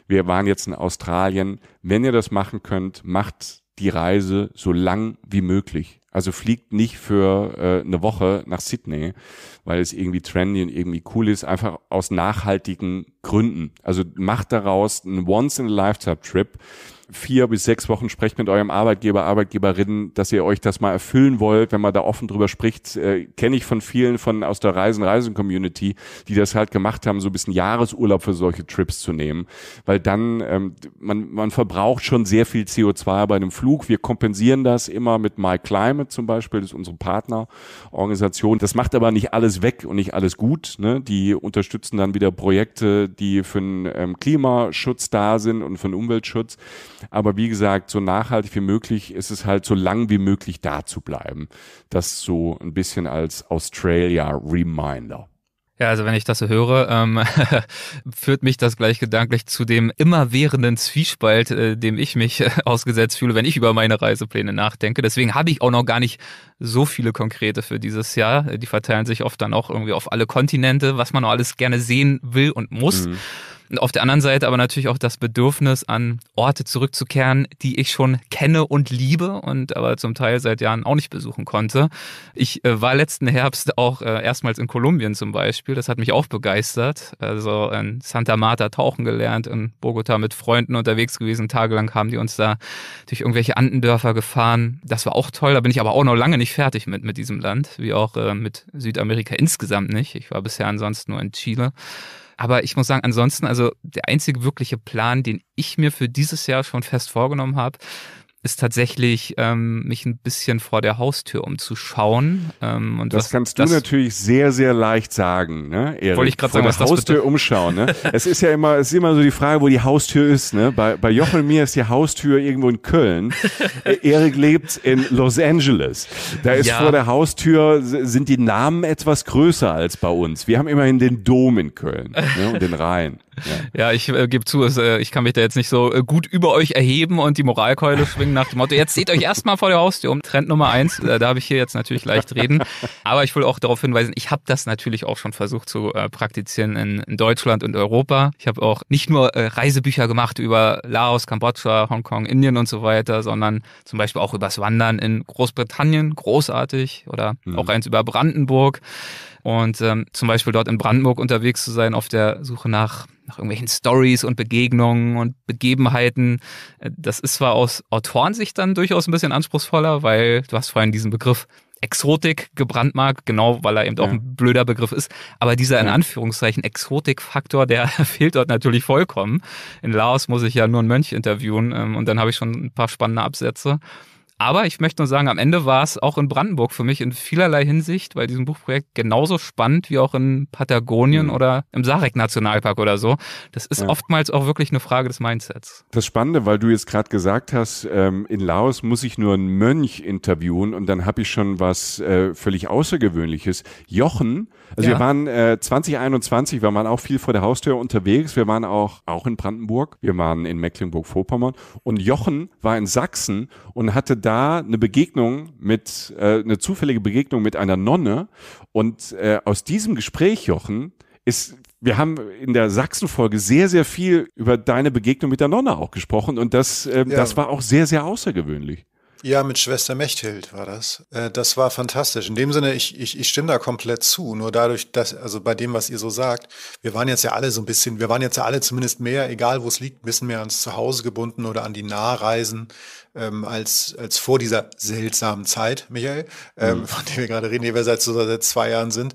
Speaker 2: wir waren jetzt in Australien. Wenn ihr das machen könnt, macht die Reise so lang wie möglich. Also fliegt nicht für äh, eine Woche nach Sydney, weil es irgendwie trendy und irgendwie cool ist, einfach aus nachhaltigen Gründen. Also macht daraus einen Once-in-a-Lifetime-Trip, vier bis sechs Wochen sprecht mit eurem Arbeitgeber, Arbeitgeberinnen, dass ihr euch das mal erfüllen wollt, wenn man da offen drüber spricht. Äh, Kenne ich von vielen von aus der Reisen, Reisen-Community, die das halt gemacht haben, so ein bisschen Jahresurlaub für solche Trips zu nehmen. Weil dann, ähm, man, man verbraucht schon sehr viel CO2 bei einem Flug. Wir kompensieren das immer mit My Climate zum Beispiel, das ist unsere Partnerorganisation. Das macht aber nicht alles weg und nicht alles gut. Ne? Die unterstützen dann wieder Projekte, die für den ähm, Klimaschutz da sind und für den Umweltschutz. Aber wie gesagt, so nachhaltig wie möglich ist es halt so lang wie möglich da zu bleiben. Das so ein bisschen als Australia Reminder.
Speaker 1: Ja, also wenn ich das so höre, ähm, führt mich das gleich gedanklich zu dem immerwährenden Zwiespalt, äh, dem ich mich ausgesetzt fühle, wenn ich über meine Reisepläne nachdenke. Deswegen habe ich auch noch gar nicht so viele konkrete für dieses Jahr. Die verteilen sich oft dann auch irgendwie auf alle Kontinente, was man auch alles gerne sehen will und muss. Mhm. Und auf der anderen Seite aber natürlich auch das Bedürfnis, an Orte zurückzukehren, die ich schon kenne und liebe und aber zum Teil seit Jahren auch nicht besuchen konnte. Ich äh, war letzten Herbst auch äh, erstmals in Kolumbien zum Beispiel. Das hat mich auch begeistert. Also in Santa Marta tauchen gelernt, in Bogota mit Freunden unterwegs gewesen. Tagelang haben die uns da durch irgendwelche Andendörfer gefahren. Das war auch toll. Da bin ich aber auch noch lange nicht fertig mit, mit diesem Land, wie auch äh, mit Südamerika insgesamt nicht. Ich war bisher ansonsten nur in Chile. Aber ich muss sagen, ansonsten, also der einzige wirkliche Plan, den ich mir für dieses Jahr schon fest vorgenommen habe, ist tatsächlich, ähm, mich ein bisschen vor der Haustür umzuschauen. Ähm, und das was, kannst du das natürlich
Speaker 2: sehr, sehr leicht sagen. Ne, Erik? Wollte ich gerade sagen, der was der Haustür bitte? umschauen. Ne? es ist ja immer, es ist immer so die Frage, wo die Haustür ist. Ne? Bei, bei und mir ist die Haustür irgendwo in Köln. E, Erik lebt in Los Angeles. Da ist ja. vor der Haustür sind die Namen etwas größer als bei uns. Wir haben immerhin den Dom in Köln ne? und den Rhein.
Speaker 1: Ja, ich äh, gebe zu, es, äh, ich kann mich da jetzt nicht so äh, gut über euch erheben und die Moralkeule schwingen nach dem Motto, jetzt seht euch erstmal vor der Haustür um. Trend Nummer eins, äh, da habe ich hier jetzt natürlich leicht reden. Aber ich will auch darauf hinweisen, ich habe das natürlich auch schon versucht zu äh, praktizieren in, in Deutschland und Europa. Ich habe auch nicht nur äh, Reisebücher gemacht über Laos, Kambodscha, Hongkong, Indien und so weiter, sondern zum Beispiel auch übers Wandern in Großbritannien, großartig, oder mhm. auch eins über Brandenburg. Und ähm, zum Beispiel dort in Brandenburg unterwegs zu sein auf der Suche nach nach irgendwelchen Stories und Begegnungen und Begebenheiten. Äh, das ist zwar aus Autorensicht dann durchaus ein bisschen anspruchsvoller, weil du hast vorhin diesen Begriff Exotik gebrandmarkt, genau weil er eben ja. auch ein blöder Begriff ist. Aber dieser in Anführungszeichen Exotik-Faktor, der fehlt dort natürlich vollkommen. In Laos muss ich ja nur einen Mönch interviewen ähm, und dann habe ich schon ein paar spannende Absätze. Aber ich möchte nur sagen, am Ende war es auch in Brandenburg für mich in vielerlei Hinsicht bei diesem Buchprojekt genauso spannend wie auch in Patagonien mhm. oder im Sarek-Nationalpark oder so. Das ist ja. oftmals auch wirklich eine Frage des Mindsets.
Speaker 2: Das Spannende, weil du jetzt gerade gesagt hast, ähm, in Laos muss ich nur einen Mönch interviewen und dann habe ich schon was äh, völlig Außergewöhnliches. Jochen, also ja. wir waren äh, 2021, wir waren auch viel vor der Haustür unterwegs. Wir waren auch, auch in Brandenburg, wir waren in Mecklenburg-Vorpommern und Jochen war in Sachsen und hatte da da eine Begegnung mit, äh, eine zufällige Begegnung mit einer Nonne. Und äh, aus diesem Gespräch, Jochen, ist, wir haben in der Sachsen-Folge sehr, sehr viel über deine Begegnung mit der Nonne auch gesprochen. Und das, äh, ja. das war auch sehr, sehr außergewöhnlich.
Speaker 3: Ja, mit Schwester Mechthild war das. Äh, das war fantastisch. In dem Sinne, ich, ich, ich stimme da komplett zu. Nur dadurch, dass, also bei dem, was ihr so sagt, wir waren jetzt ja alle so ein bisschen, wir waren jetzt ja alle zumindest mehr, egal wo es liegt, ein bisschen mehr ans Zuhause gebunden oder an die Nahreisen ähm, als, als vor dieser seltsamen Zeit, Michael, ähm, mhm. von dem wir gerade reden, die wir seit, seit zwei Jahren sind.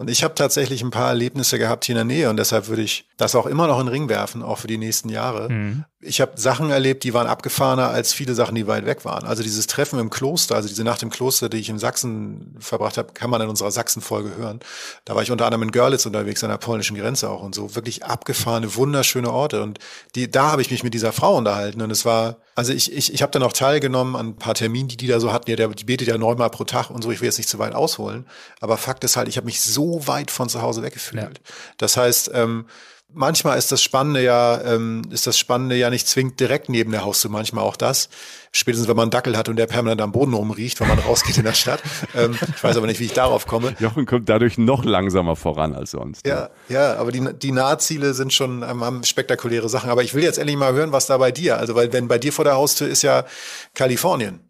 Speaker 3: Und ich habe tatsächlich ein paar Erlebnisse gehabt hier in der Nähe und deshalb würde ich das auch immer noch in den Ring werfen, auch für die nächsten Jahre. Mhm. Ich habe Sachen erlebt, die waren abgefahrener als viele Sachen, die weit weg waren. Also dieses Treffen im Kloster, also diese Nacht im Kloster, die ich in Sachsen verbracht habe, kann man in unserer Sachsen-Folge hören. Da war ich unter anderem in Görlitz unterwegs, an der polnischen Grenze auch und so. Wirklich abgefahrene, wunderschöne Orte. Und die, da habe ich mich mit dieser Frau unterhalten und es war, also ich, ich, ich habe dann auch teilgenommen an ein paar Terminen, die die da so hatten. Ja, der, die betet ja neunmal pro Tag und so. Ich will jetzt nicht zu weit ausholen. Aber Fakt ist halt, ich habe mich so weit von zu Hause weggefühlt. Ja. Das heißt, ähm, manchmal ist das Spannende ja, ähm, ist das Spannende ja nicht zwingend direkt neben der Haustür, manchmal auch das. Spätestens, wenn man einen Dackel hat und der permanent am Boden rumriecht, wenn man rausgeht in der Stadt.
Speaker 2: Ähm, ich weiß aber nicht, wie ich darauf komme. Jochen kommt dadurch noch langsamer voran als sonst.
Speaker 3: Ja, ja, ne? ja aber die, die Nahziele sind schon, ähm, haben spektakuläre Sachen. Aber ich will jetzt endlich mal hören, was da bei dir, also weil, wenn bei dir vor der Haustür ist ja Kalifornien.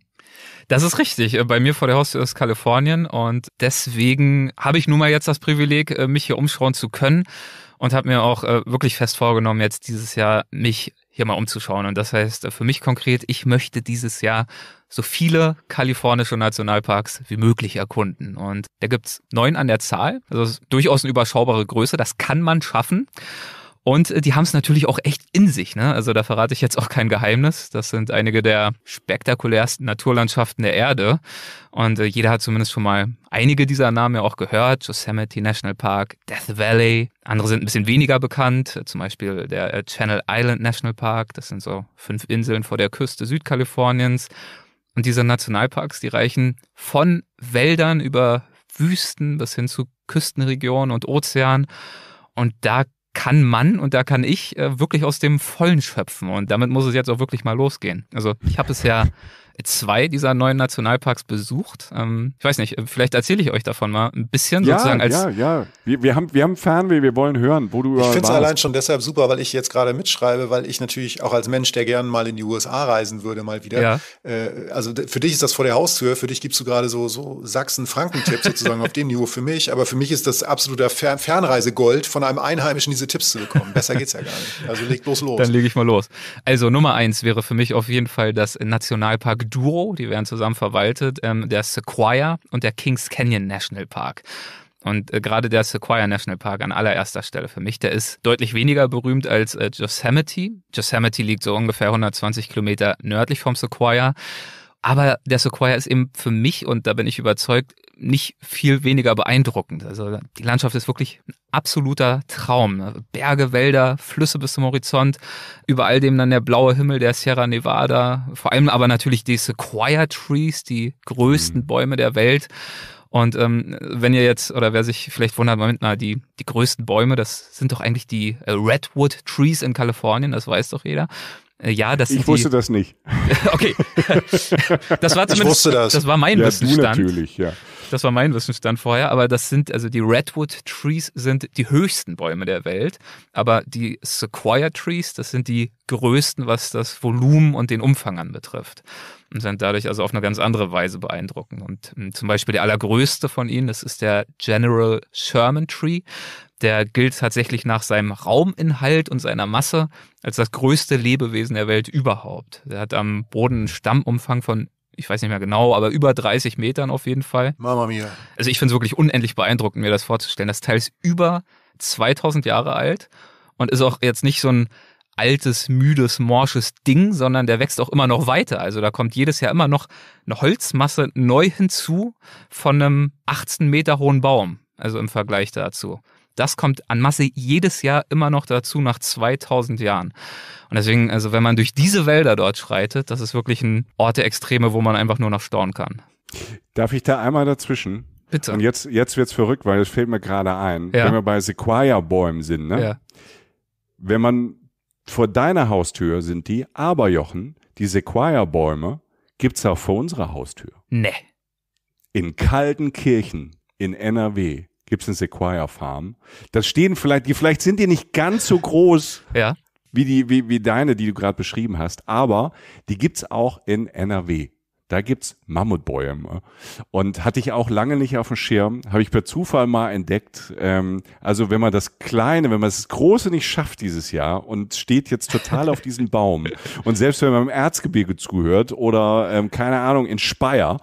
Speaker 1: Das ist richtig. Äh, bei mir vor der Haustür ist Kalifornien und deswegen habe ich nun mal jetzt das Privileg, äh, mich hier umschauen zu können und habe mir auch äh, wirklich fest vorgenommen, jetzt dieses Jahr mich hier mal umzuschauen. Und das heißt für mich konkret, ich möchte dieses Jahr so viele kalifornische Nationalparks wie möglich erkunden. Und da gibt's neun an der Zahl. Also durchaus eine überschaubare Größe. Das kann man schaffen. Und äh, die haben es natürlich auch echt in sich. Ne? Also da verrate ich jetzt auch kein Geheimnis. Das sind einige der spektakulärsten Naturlandschaften der Erde. Und äh, jeder hat zumindest schon mal einige dieser Namen ja auch gehört. Yosemite National Park, Death Valley. Andere sind ein bisschen weniger bekannt. Zum Beispiel der äh, Channel Island National Park. Das sind so fünf Inseln vor der Küste Südkaliforniens. Und diese Nationalparks, die reichen von Wäldern über Wüsten bis hin zu Küstenregionen und Ozeanen. Und da kann man und da kann ich äh, wirklich aus dem Vollen schöpfen. Und damit muss es jetzt auch wirklich mal losgehen. Also ich habe es ja zwei dieser neuen Nationalparks besucht. Ähm, ich weiß nicht, vielleicht erzähle ich euch davon mal ein bisschen ja, sozusagen als. Ja, ja, wir, wir, haben, wir haben Fernweh, wir wollen hören, wo du Ich finde es allein
Speaker 3: schon deshalb super, weil ich jetzt gerade mitschreibe, weil ich natürlich auch als Mensch, der gerne mal in die USA reisen würde, mal wieder. Ja. Äh, also für dich ist das vor der Haustür, für dich gibst du gerade so, so Sachsen-Franken-Tipps sozusagen auf dem Niveau für mich, aber für mich ist das absoluter Fer Fernreisegold, von einem Einheimischen diese Tipps zu bekommen. Besser geht's ja gar nicht. Also legt bloß los. Dann lege
Speaker 1: ich mal los. Also Nummer eins wäre für mich auf jeden Fall das Nationalpark Duro, die werden zusammen verwaltet, ähm, der Sequoia und der Kings Canyon National Park. Und äh, gerade der Sequoia National Park an allererster Stelle für mich, der ist deutlich weniger berühmt als äh, Yosemite. Yosemite liegt so ungefähr 120 Kilometer nördlich vom Sequoia. Aber der Sequoia ist eben für mich, und da bin ich überzeugt, nicht viel weniger beeindruckend. Also die Landschaft ist wirklich ein absoluter Traum. Berge, Wälder, Flüsse bis zum Horizont, über all dem dann der blaue Himmel der Sierra Nevada, vor allem aber natürlich die Sequoia Trees, die größten mhm. Bäume der Welt. Und ähm, wenn ihr jetzt, oder wer sich vielleicht wundert, Moment mal, die, die größten Bäume, das sind doch eigentlich die äh, Redwood Trees in Kalifornien, das weiß doch jeder. Äh, ja, das ich wusste die, das nicht. okay, das war zumindest, ich wusste das. das war mein ja, Wissensstand. Du natürlich, ja. Das war mein Wissensstand vorher, aber das sind, also die Redwood Trees sind die höchsten Bäume der Welt, aber die Sequoia Trees, das sind die größten, was das Volumen und den Umfang anbetrifft. Und sind dadurch also auf eine ganz andere Weise beeindruckend. Und hm, zum Beispiel der allergrößte von ihnen, das ist der General Sherman Tree. Der gilt tatsächlich nach seinem Rauminhalt und seiner Masse als das größte Lebewesen der Welt überhaupt. Er hat am Boden einen Stammumfang von ich weiß nicht mehr genau, aber über 30 Metern auf jeden Fall. Mama mia. Also ich finde es wirklich unendlich beeindruckend, mir das vorzustellen. Das Teil ist über 2000 Jahre alt und ist auch jetzt nicht so ein altes, müdes, morsches Ding, sondern der wächst auch immer noch weiter. Also da kommt jedes Jahr immer noch eine Holzmasse neu hinzu von einem 18 Meter hohen Baum. Also im Vergleich dazu das kommt an Masse jedes Jahr immer noch dazu nach 2000 Jahren. Und deswegen, also wenn man durch diese Wälder dort schreitet, das ist wirklich ein Ort der Extreme, wo man einfach nur noch staunen kann.
Speaker 2: Darf ich da einmal dazwischen? Bitte. Und jetzt, jetzt es verrückt, weil es fällt mir gerade ein. Ja. Wenn wir bei Sequoia-Bäumen sind, ne? Ja. Wenn man vor deiner Haustür sind die aber Jochen, die Sequoia-Bäume, gibt es auch vor unserer Haustür. Ne. In Kaltenkirchen in NRW gibt es eine Sequoia Farm. Das stehen vielleicht, die, vielleicht sind die nicht ganz so groß ja. wie, die, wie, wie deine, die du gerade beschrieben hast, aber die gibt's auch in NRW. Da gibt es Mammutbäume. Und hatte ich auch lange nicht auf dem Schirm, habe ich per Zufall mal entdeckt. Ähm, also wenn man das Kleine, wenn man das Große nicht schafft dieses Jahr und steht jetzt total auf diesen Baum und selbst wenn man im Erzgebirge zuhört oder ähm, keine Ahnung in Speyer,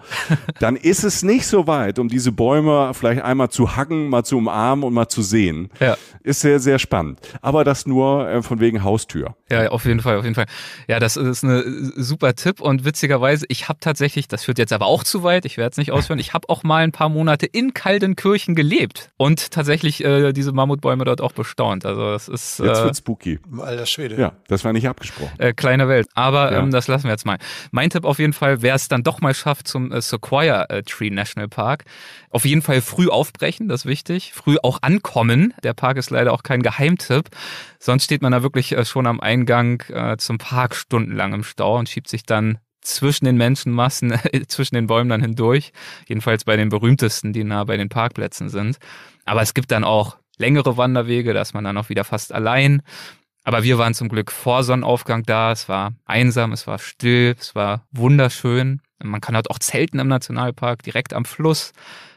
Speaker 2: dann ist es nicht so weit, um diese Bäume vielleicht einmal zu hacken, mal zu umarmen und mal zu sehen. Ja. Ist sehr sehr spannend. Aber das nur äh, von wegen Haustür.
Speaker 1: Ja, auf jeden Fall, auf jeden Fall. Ja, das ist ein super Tipp und witzigerweise, ich habe tatsächlich tatsächlich, das führt jetzt aber auch zu weit, ich werde es nicht ausführen, ich habe auch mal ein paar Monate in Kaldenkirchen gelebt und tatsächlich äh, diese Mammutbäume dort auch bestaunt. Also das ist. Äh, jetzt wird spooky. Alter
Speaker 2: Schwede. Ja, das war
Speaker 1: nicht abgesprochen. Äh, kleine Welt. Aber ja. ähm, das lassen wir jetzt mal. Mein Tipp auf jeden Fall, wer es dann doch mal schafft zum äh, Sequoia äh, Tree National Park, auf jeden Fall früh aufbrechen, das ist wichtig. Früh auch ankommen. Der Park ist leider auch kein Geheimtipp. Sonst steht man da wirklich äh, schon am Eingang äh, zum Park stundenlang im Stau und schiebt sich dann zwischen den Menschenmassen, äh, zwischen den Bäumen dann hindurch. Jedenfalls bei den berühmtesten, die nah bei den Parkplätzen sind. Aber es gibt dann auch längere Wanderwege, da ist man dann auch wieder fast allein. Aber wir waren zum Glück vor Sonnenaufgang da. Es war einsam, es war still, es war wunderschön. Man kann halt auch zelten im Nationalpark, direkt am Fluss.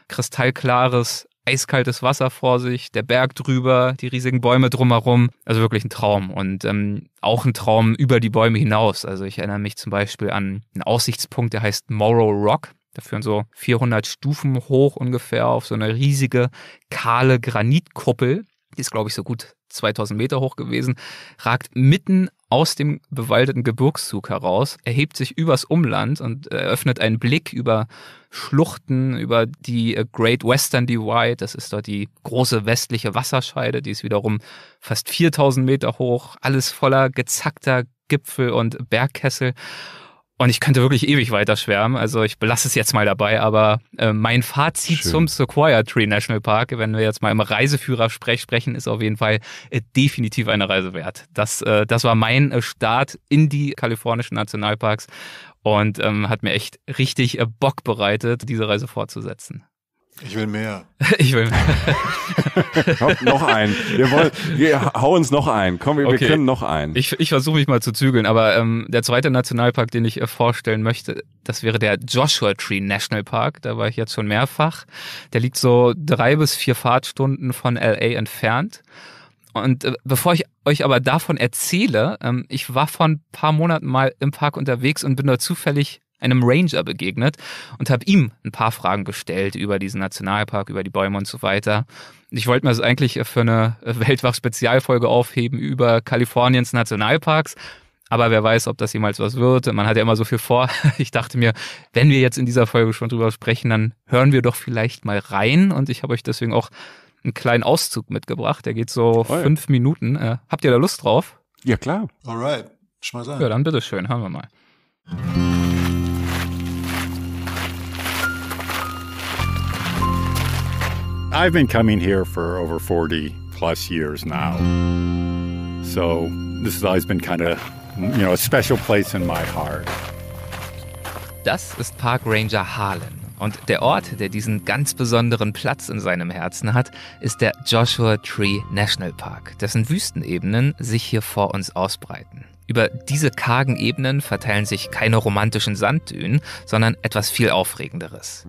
Speaker 1: Kristallklares eiskaltes Wasser vor sich, der Berg drüber, die riesigen Bäume drumherum. Also wirklich ein Traum und ähm, auch ein Traum über die Bäume hinaus. Also ich erinnere mich zum Beispiel an einen Aussichtspunkt, der heißt Morrow Rock. Da führen so 400 Stufen hoch ungefähr auf so eine riesige, kahle Granitkuppel. Die ist, glaube ich, so gut 2000 Meter hoch gewesen. Ragt mitten aus dem bewaldeten Gebirgszug heraus, erhebt sich übers Umland und eröffnet einen Blick über Schluchten, über die äh, Great Western Divide, das ist dort die große westliche Wasserscheide, die ist wiederum fast 4000 Meter hoch, alles voller gezackter Gipfel und Bergkessel. Und ich könnte wirklich ewig weiter schwärmen. Also ich belasse es jetzt mal dabei, aber äh, mein Fazit Schön. zum Sequoia Tree National Park, wenn wir jetzt mal im Reiseführer sprech, sprechen, ist auf jeden Fall äh, definitiv eine Reise wert. Das, äh, das war mein äh, Start in die kalifornischen Nationalparks und ähm, hat mir echt richtig äh, Bock bereitet, diese Reise fortzusetzen. Ich will mehr. ich will mehr. Komm, noch ein. Wir wollen, wir, hau uns noch ein. Komm, wir, okay. wir können noch ein. Ich, ich versuche mich mal zu zügeln, aber ähm, der zweite Nationalpark, den ich äh, vorstellen möchte, das wäre der Joshua Tree National Park. Da war ich jetzt schon mehrfach. Der liegt so drei bis vier Fahrtstunden von LA entfernt. Und äh, bevor ich euch aber davon erzähle, ähm, ich war vor ein paar Monaten mal im Park unterwegs und bin da zufällig einem Ranger begegnet und habe ihm ein paar Fragen gestellt über diesen Nationalpark, über die Bäume und so weiter. Ich wollte mir das eigentlich für eine Weltwach-Spezialfolge aufheben über Kaliforniens Nationalparks. Aber wer weiß, ob das jemals was wird. Man hat ja immer so viel vor. Ich dachte mir, wenn wir jetzt in dieser Folge schon drüber sprechen, dann hören wir doch vielleicht mal rein. Und ich habe euch deswegen auch einen kleinen Auszug mitgebracht. Der geht so Toll. fünf Minuten. Äh, habt ihr da Lust drauf? Ja, klar. Alright. Schmeiß an. Ja, dann bitteschön. Hören wir mal.
Speaker 4: I've been coming here for over 40 plus years now. So this has always been kind of, you know, a special place in my heart.
Speaker 1: Das ist Park Ranger Harlan. Und der Ort, der diesen ganz besonderen Platz in seinem Herzen hat, ist der Joshua Tree National Park, dessen Wüstenebenen sich hier vor uns ausbreiten. Über diese kargen Ebenen verteilen sich keine romantischen Sanddünen, sondern etwas viel Aufregenderes.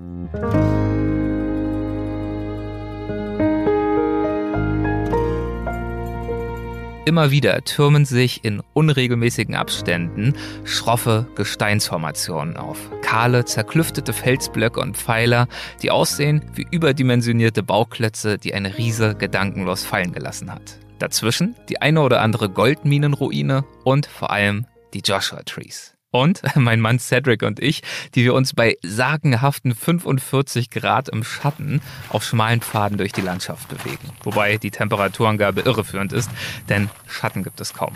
Speaker 1: Immer wieder türmen sich in unregelmäßigen Abständen schroffe Gesteinsformationen auf. Kahle, zerklüftete Felsblöcke und Pfeiler, die aussehen wie überdimensionierte Bauklötze, die ein Riese gedankenlos fallen gelassen hat. Dazwischen die eine oder andere Goldminenruine und vor allem die Joshua Trees und mein Mann Cedric und ich, die wir uns bei sagenhaften 45 Grad im Schatten auf schmalen Pfaden durch die Landschaft bewegen. Wobei die Temperaturangabe irreführend ist, denn Schatten gibt es kaum.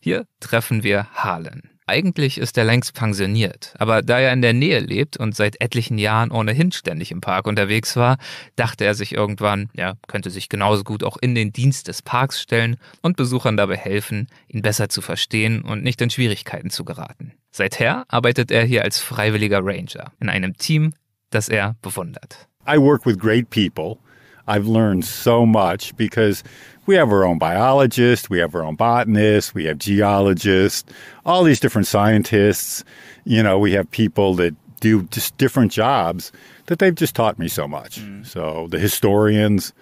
Speaker 1: Hier treffen wir Harlan. Eigentlich ist er längst pensioniert, aber da er in der Nähe lebt und seit etlichen Jahren ohnehin ständig im Park unterwegs war, dachte er sich irgendwann, er könnte sich genauso gut auch in den Dienst des Parks stellen und Besuchern dabei helfen, ihn besser zu verstehen und nicht in Schwierigkeiten zu geraten. Seither arbeitet er hier als freiwilliger Ranger in einem Team, das er bewundert.
Speaker 4: I work with great people. I've learned so much because we have our own biologists, we have our own botanists, we have geologists, all these different scientists. You know, we have people that do just different jobs that they've just taught me so much. Mm. So the historians,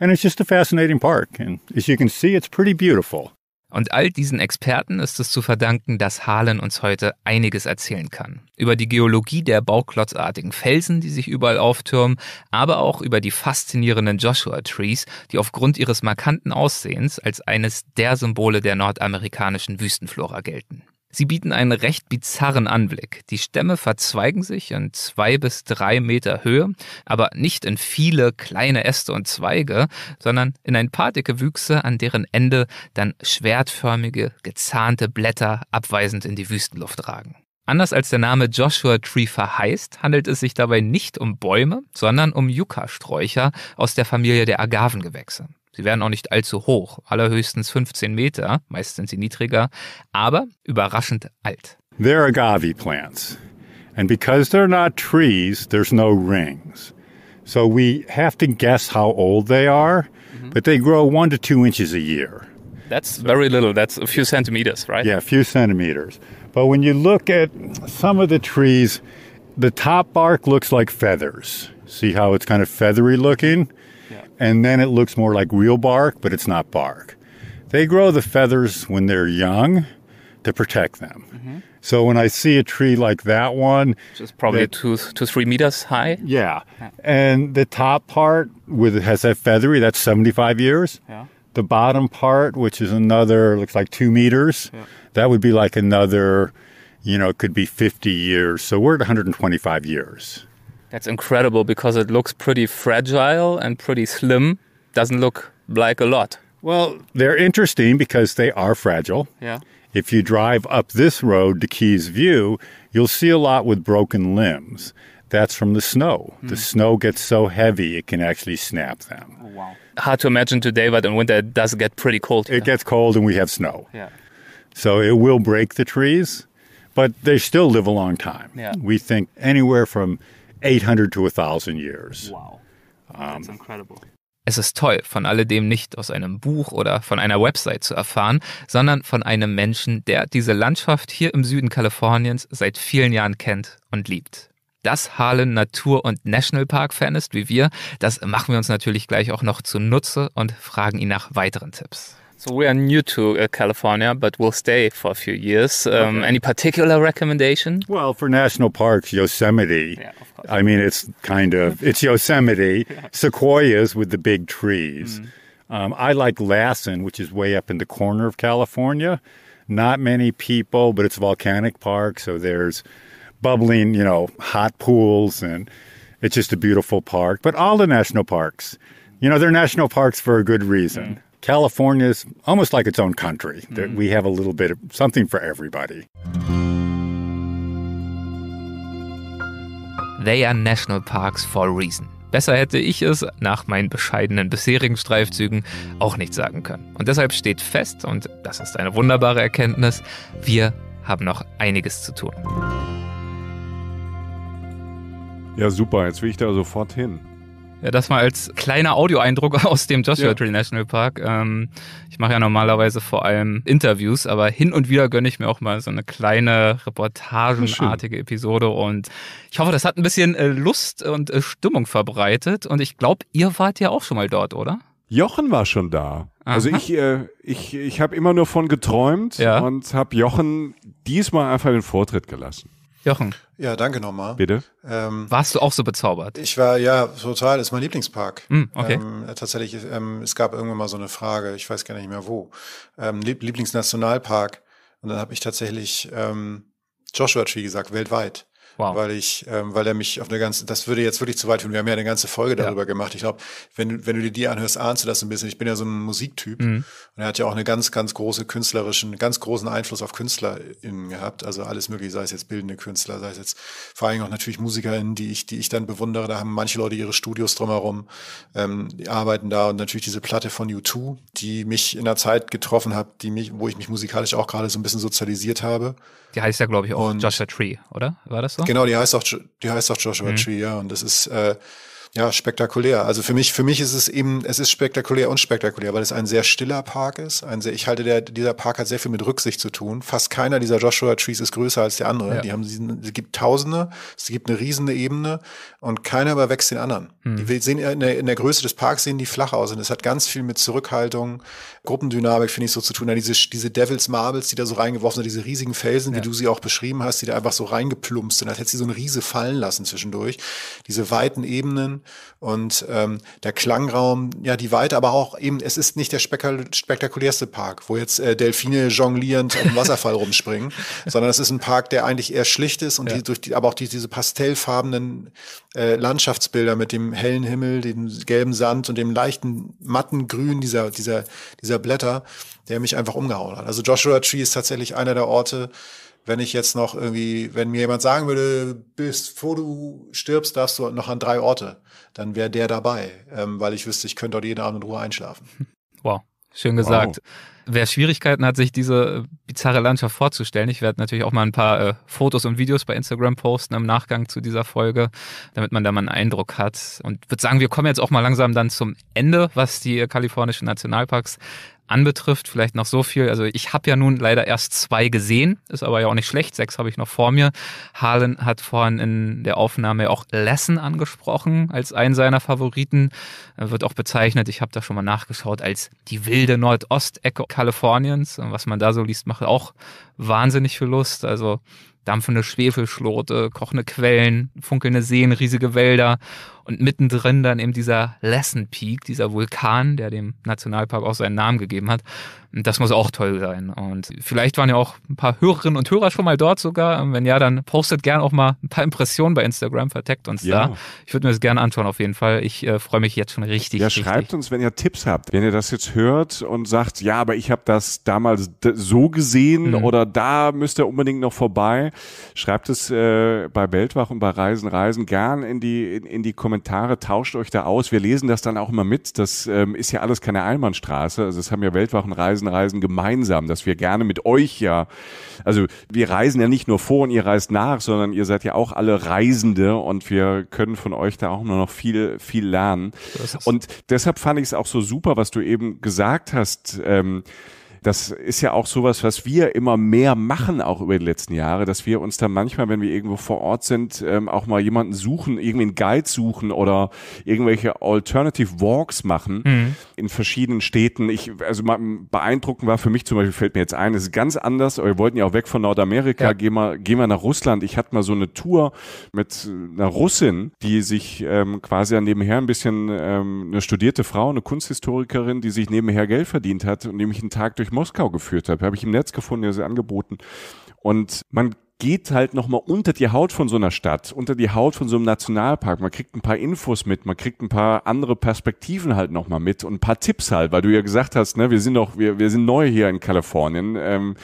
Speaker 4: and it's just a fascinating park. And as you can see, it's pretty beautiful.
Speaker 1: Und all diesen Experten ist es zu verdanken, dass Hahlen uns heute einiges erzählen kann. Über die Geologie der bauklotzartigen Felsen, die sich überall auftürmen, aber auch über die faszinierenden Joshua Trees, die aufgrund ihres markanten Aussehens als eines der Symbole der nordamerikanischen Wüstenflora gelten. Sie bieten einen recht bizarren Anblick. Die Stämme verzweigen sich in zwei bis drei Meter Höhe, aber nicht in viele kleine Äste und Zweige, sondern in ein paar dicke Wüchse, an deren Ende dann schwertförmige, gezahnte Blätter abweisend in die Wüstenluft ragen. Anders als der Name Joshua Tree verheißt, handelt es sich dabei nicht um Bäume, sondern um Yucca-Sträucher aus der Familie der Agavengewächse. Sie werden auch nicht allzu hoch, allerhöchstens 15 Meter, meist sind sie niedriger, aber überraschend alt.
Speaker 4: They're agave plants. And because they're not trees, there's no rings. So we have to guess how old they are, mhm. but they grow one to two inches a year.
Speaker 1: That's very little. That's a few centimeters, right?
Speaker 4: Yeah, a few centimeters. But when you look at some of the trees, the top bark looks like feathers. See how it's kind of feathery looking? and then it looks more like real bark, but it's not bark. They grow the feathers when they're young to protect them. Mm-hmm. So when I see a tree like that one, which is probably that, two
Speaker 1: to three meters high, yeah,
Speaker 4: and the top part with it has that feathery, that's seventy five years. Yeah. The bottom part, which is another, looks like two meters, yeah. that would be like another, you know, it could be fifty years. So we're at one hundred and twenty five years.
Speaker 1: That's incredible because it looks pretty fragile and pretty slim. Doesn't look like a lot.
Speaker 4: Well, they're interesting because they are fragile. Yeah. If you drive up this road to Keys View, you'll see a lot with broken limbs. That's from the snow. Mm. The hmm. snow gets so heavy it can actually snap them. Oh, wow. Hard to imagine today, but in winter it does get pretty cold. Here. It gets cold and we have snow. Yeah. So it will break the trees, but they still live a long time. Yeah. We think anywhere from 800 to 1000 years. Wow.
Speaker 1: That's um, incredible. Es ist toll, von alledem nicht aus einem Buch oder von einer Website zu erfahren, sondern von einem Menschen, der diese Landschaft hier im Süden Kaliforniens seit vielen Jahren kennt und liebt. Dass Harlan Natur- und Nationalpark-Fan ist wie wir, das machen wir uns natürlich gleich auch noch zunutze und fragen ihn nach weiteren Tipps. So we are new to uh, California, but we'll stay for a few years. Um, okay. Any
Speaker 4: particular recommendation? Well, for national parks, Yosemite. Yeah, I mean, it's kind of it's Yosemite, yeah. sequoias with the big trees. Mm. Um, I like Lassen, which is way up in the corner of California. Not many people, but it's a volcanic park, so there's bubbling, you know, hot pools, and it's just a beautiful park. But all the national parks, you know, they're national parks for a good reason. Mm. California is almost like its own country. Mm. That mm-hmm. we have a little bit of something for everybody.
Speaker 1: They are national parks for a reason. Besser hätte ich es nach meinen bescheidenen bisherigen Streifzügen auch nicht sagen können. Und deshalb steht fest, und das ist eine wunderbare Erkenntnis, wir haben noch einiges zu tun.
Speaker 2: Ja, super, jetzt will ich da sofort hin.
Speaker 1: Ja, das mal als kleiner Audioeindruck aus dem Joshua ja. Tree National Park. Ähm, ich mache ja normalerweise vor allem Interviews, aber hin und wieder gönne ich mir auch mal so eine kleine reportagenartige Episode und ich hoffe, das hat ein bisschen äh, Lust und äh, Stimmung verbreitet und ich glaube, ihr wart ja auch schon mal dort, oder? Jochen war schon da. Also Aha. Also
Speaker 2: ich, äh, ich, ich habe immer nur von geträumt ja. und habe Jochen diesmal einfach den Vortritt gelassen.
Speaker 1: Jochen.
Speaker 3: Ja, danke nochmal. Bitte. Ähm,
Speaker 1: Warst du auch so bezaubert?
Speaker 3: Ich war, ja, total. Ist mein Lieblingspark. Mm, okay. Ähm, äh, tatsächlich, ähm, es gab irgendwann mal so eine Frage, ich weiß gar nicht mehr wo. Ähm, Lieblingsnationalpark. Und dann habe ich tatsächlich ähm, Joshua Tree gesagt, weltweit. Wow. Weil ich, ähm, weil er mich auf eine ganze, das würde jetzt wirklich zu weit führen. Wir haben ja eine ganze Folge darüber ja. gemacht. Ich glaube, wenn, wenn du dir die anhörst, ahnst du das ein bisschen. Ich bin ja so ein Musiktyp mhm. und er hat ja auch eine ganz, ganz große künstlerischen, ganz großen Einfluss auf KünstlerInnen gehabt. Also alles mögliche, sei es jetzt bildende Künstler, sei es jetzt vor allem auch natürlich MusikerInnen, die ich, die ich dann bewundere. Da haben manche Leute ihre Studios drumherum, ähm, die arbeiten da und natürlich diese Platte von U2, die mich in einer Zeit getroffen hat, die mich, wo ich mich musikalisch auch gerade so ein bisschen sozialisiert habe. Die heißt ja, glaube ich, auch und Joshua Tree,
Speaker 1: oder? War das so?
Speaker 3: Genau, die heißt auch, die heißt auch Joshua mhm. Tree, ja. Und das ist, äh, ja, spektakulär. Also für mich, für mich ist es eben, es ist spektakulär und spektakulär, weil es ein sehr stiller Park ist. Ein sehr, ich halte der, dieser Park hat sehr viel mit Rücksicht zu tun. Fast keiner dieser Joshua Trees ist größer als der andere. Ja. Die haben, es gibt Tausende, es gibt eine riesige Ebene und keiner überwächst den anderen. Hm. Die sehen in der, in der Größe des Parks sehen die flach aus und es hat ganz viel mit Zurückhaltung, Gruppendynamik finde ich so zu tun. Ja, diese, diese Devils Marbles, die da so reingeworfen sind, diese riesigen Felsen, ja. wie du sie auch beschrieben hast, die da einfach so reingeplumpst sind, als hätte sie so ein Riese fallen lassen zwischendurch. Diese weiten Ebenen und ähm, der Klangraum, ja, die Weite, aber auch eben, es ist nicht der spektakulärste Park, wo jetzt äh, Delfine jonglierend dem Wasserfall rumspringen, sondern es ist ein Park, der eigentlich eher schlicht ist und ja. die, durch die, aber auch die, diese pastellfarbenen äh, Landschaftsbilder mit dem hellen Himmel, dem gelben Sand und dem leichten matten Grün dieser, dieser, dieser Blätter, der mich einfach umgehauen hat. Also Joshua Tree ist tatsächlich einer der Orte, wenn ich jetzt noch irgendwie, wenn mir jemand sagen würde, bis vor du stirbst, darfst du noch an drei Orte dann wäre der dabei, ähm, weil ich wüsste, ich könnte dort jeden Abend in Ruhe einschlafen.
Speaker 1: Wow. Schön gesagt. Wow. Wer Schwierigkeiten hat, sich diese äh, bizarre Landschaft vorzustellen, ich werde natürlich auch mal ein paar äh, Fotos und Videos bei Instagram posten im Nachgang zu dieser Folge, damit man da mal einen Eindruck hat. Und würde sagen, wir kommen jetzt auch mal langsam dann zum Ende, was die äh, kalifornischen Nationalparks anbetrifft, vielleicht noch so viel. Also ich habe ja nun leider erst zwei gesehen, ist aber ja auch nicht schlecht. Sechs habe ich noch vor mir. Harlan hat vorhin in der Aufnahme auch Lesson angesprochen als einen seiner Favoriten. Er wird auch bezeichnet, ich habe da schon mal nachgeschaut, als die wilde Nordostecke Kaliforniens. Und Was man da so liest, macht auch wahnsinnig viel Lust. Also dampfende Schwefelschlote, kochende Quellen, funkelnde Seen, riesige Wälder und mittendrin dann eben dieser Lesson Peak, dieser Vulkan, der dem Nationalpark auch seinen Namen gegeben hat. Das muss auch toll sein. Und vielleicht waren ja auch ein paar Hörerinnen und Hörer schon mal dort sogar. Wenn ja, dann postet gerne auch mal ein paar Impressionen bei Instagram, verteckt uns ja. da. Ich würde mir das gerne anschauen auf jeden Fall. Ich äh, freue mich jetzt schon richtig.
Speaker 2: Ja, richtig. schreibt uns, wenn ihr Tipps habt. Wenn ihr das jetzt hört und sagt, ja, aber ich habe das damals so gesehen mhm. oder da müsst ihr unbedingt noch vorbei. Schreibt es äh, bei Weltwach und bei Reisen Reisen gern in die, in, in, die Kommentare, tauscht euch da aus. Wir lesen das dann auch immer mit. Das ähm, ist ja alles keine Einbahnstraße. Also das haben ja Weltwach und Reisen Reisen, Reisen gemeinsam, dass wir gerne mit euch ja, also wir reisen ja nicht nur vor und ihr reist nach, sondern ihr seid ja auch alle Reisende und wir können von euch da auch nur noch viel, viel lernen. Und deshalb fand ich es auch so super, was du eben gesagt hast. Ähm, das ist ja auch sowas, was wir immer mehr machen, auch über die letzten Jahre, dass wir uns dann manchmal, wenn wir irgendwo vor Ort sind, ähm, auch mal jemanden suchen, irgendwie einen Guide suchen oder irgendwelche Alternative Walks machen mhm. in verschiedenen Städten. Ich, also beeindruckend war für mich zum Beispiel, fällt mir jetzt ein, es ist ganz anders, wir wollten ja auch weg von Nordamerika, ja. gehen, wir, gehen wir nach Russland. Ich hatte mal so eine Tour mit einer Russin, die sich ähm, quasi nebenher ein bisschen ähm, eine studierte Frau, eine Kunsthistorikerin, die sich nebenher Geld verdient hat und nämlich einen Tag durch Moskau geführt habe, Habe ich im Netz gefunden, der sie angeboten. Und man geht halt nochmal unter die Haut von so einer Stadt, unter die Haut von so einem Nationalpark. Man kriegt ein paar Infos mit, man kriegt ein paar andere Perspektiven halt nochmal mit und ein paar Tipps halt, weil du ja gesagt hast, ne, wir sind doch, wir, wir sind neu hier in Kalifornien. Ähm,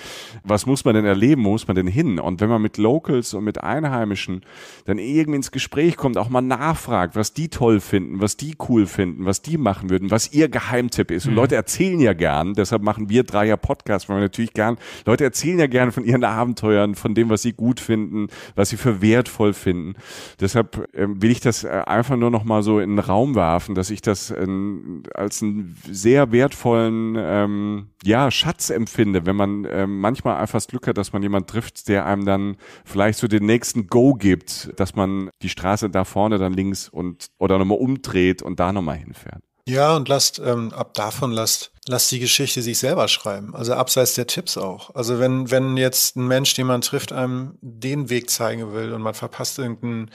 Speaker 2: was muss man denn erleben? Wo muss man denn hin? Und wenn man mit Locals und mit Einheimischen dann irgendwie ins Gespräch kommt, auch mal nachfragt, was die toll finden, was die cool finden, was die machen würden, was ihr Geheimtipp ist. Und mhm. Leute erzählen ja gern, deshalb machen wir drei ja Podcasts, weil wir natürlich gern, Leute erzählen ja gern von ihren Abenteuern, von dem, was sie gut finden, was sie für wertvoll finden. Deshalb ähm, will ich das äh, einfach nur noch mal so in den Raum werfen, dass ich das ähm, als einen sehr wertvollen ähm, ja, Schatz empfinde, wenn man ähm, manchmal einfach das Glück hat, dass man jemanden trifft, der einem dann vielleicht so den nächsten Go gibt, dass man die Straße da vorne dann links und oder nochmal umdreht und da nochmal hinfährt.
Speaker 3: Ja, und lasst, ähm, ab davon lasst, lasst die Geschichte sich selber schreiben. Also abseits der Tipps auch. Also wenn, wenn jetzt ein Mensch, den man trifft, einem den Weg zeigen will und man verpasst irgendeine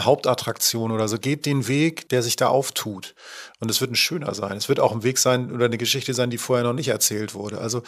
Speaker 3: Hauptattraktion oder so, geht den Weg, der sich da auftut. Und es wird ein schöner sein. Es wird auch ein Weg sein oder eine Geschichte sein, die vorher noch nicht erzählt wurde. Also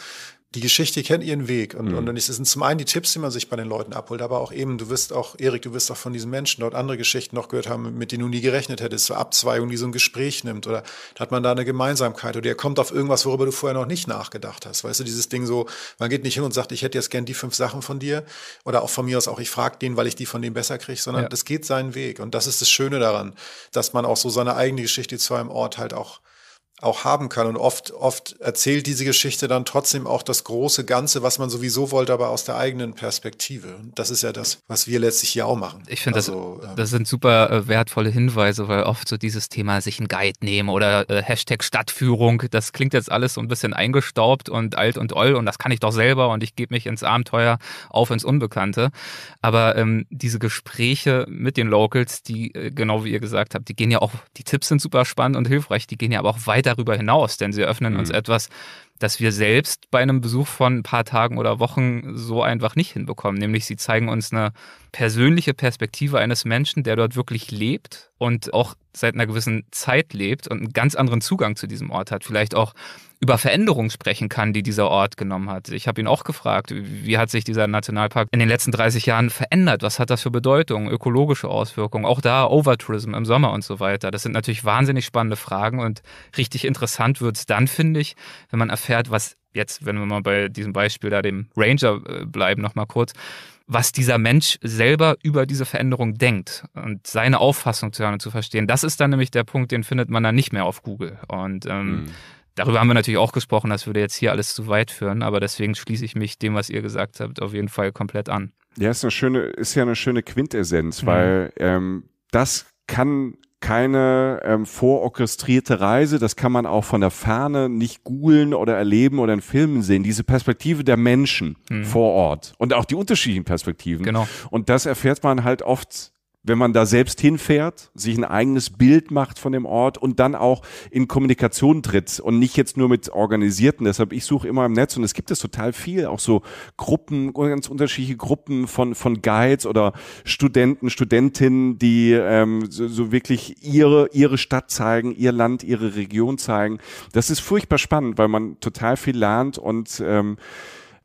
Speaker 3: die Geschichte kennt ihren Weg. Und, mhm. und es sind zum einen die Tipps, die man sich bei den Leuten abholt, aber auch eben, du wirst auch, Erik, du wirst auch von diesen Menschen dort andere Geschichten noch gehört haben, mit denen du nie gerechnet hättest, so Abzweigung, die so ein Gespräch nimmt. Oder da hat man da eine Gemeinsamkeit oder er kommt auf irgendwas, worüber du vorher noch nicht nachgedacht hast. Weißt du, dieses Ding so, man geht nicht hin und sagt, ich hätte jetzt gern die fünf Sachen von dir oder auch von mir aus auch, ich frage den, weil ich die von dem besser kriege, sondern ja. das geht seinen Weg. Und das ist das Schöne daran, dass man auch so seine eigene Geschichte zu einem Ort halt auch auch haben kann. Und oft, oft erzählt diese Geschichte dann trotzdem auch das große Ganze, was man sowieso wollte, aber aus der eigenen Perspektive. Und das ist ja das, was wir letztlich hier auch machen.
Speaker 1: Ich finde, also, das, das, ähm, sind super äh, wertvolle Hinweise, weil oft so dieses Thema sich einen Guide nehmen oder äh, Hashtag Stadtführung, das klingt jetzt alles so ein bisschen eingestaubt und alt und oll und das kann ich doch selber und ich gebe mich ins Abenteuer auf ins Unbekannte. Aber ähm, diese Gespräche mit den Locals, die, äh, genau wie ihr gesagt habt, die gehen ja auch, die Tipps sind super spannend und hilfreich, die gehen ja aber auch weiter darüber hinaus, denn sie öffnen mhm. uns etwas, dass wir selbst bei einem Besuch von ein paar Tagen oder Wochen so einfach nicht hinbekommen. Nämlich sie zeigen uns eine persönliche Perspektive eines Menschen, der dort wirklich lebt und auch seit einer gewissen Zeit lebt und einen ganz anderen Zugang zu diesem Ort hat. Vielleicht auch über Veränderungen sprechen kann, die dieser Ort genommen hat. Ich habe ihn auch gefragt, wie hat sich dieser Nationalpark in den letzten 30 Jahren verändert? Was hat das für Bedeutung? Ökologische Auswirkungen, auch da Overtourism im Sommer und so weiter. Das sind natürlich wahnsinnig spannende Fragen und richtig interessant wird es dann, finde ich, wenn man erfährt, erfährt, was jetzt, wenn wir mal bei diesem Beispiel da dem Ranger äh, bleiben, nochmal kurz, was dieser Mensch selber über diese Veränderung denkt und seine Auffassung zu hören und zu verstehen. Das ist dann nämlich der Punkt, den findet man dann nicht mehr auf Google. Und ähm, mhm. darüber haben wir natürlich auch gesprochen, das würde jetzt hier alles zu weit führen, aber deswegen schließe ich mich dem, was ihr gesagt habt, auf jeden Fall komplett an.
Speaker 2: Ja, ist, eine schöne, ist ja eine schöne Quintessenz, mhm. weil ähm, das kann keine ähm, vororchestrierte Reise. Das kann man auch von der Ferne nicht googeln oder erleben oder in Filmen sehen. Diese Perspektive der Menschen mhm. vor Ort und auch die unterschiedlichen Perspektiven. Genau. Und das erfährt man halt oft wenn man da selbst hinfährt, sich ein eigenes Bild macht von dem Ort und dann auch in Kommunikation tritt und nicht jetzt nur mit Organisierten. Deshalb, ich suche immer im Netz und es gibt es total viel, auch so Gruppen, ganz unterschiedliche Gruppen von, von Guides oder Studenten, Studentinnen, die ähm, so, so wirklich ihre, ihre Stadt zeigen, ihr Land, ihre Region zeigen. Das ist furchtbar spannend, weil man total viel lernt und ähm,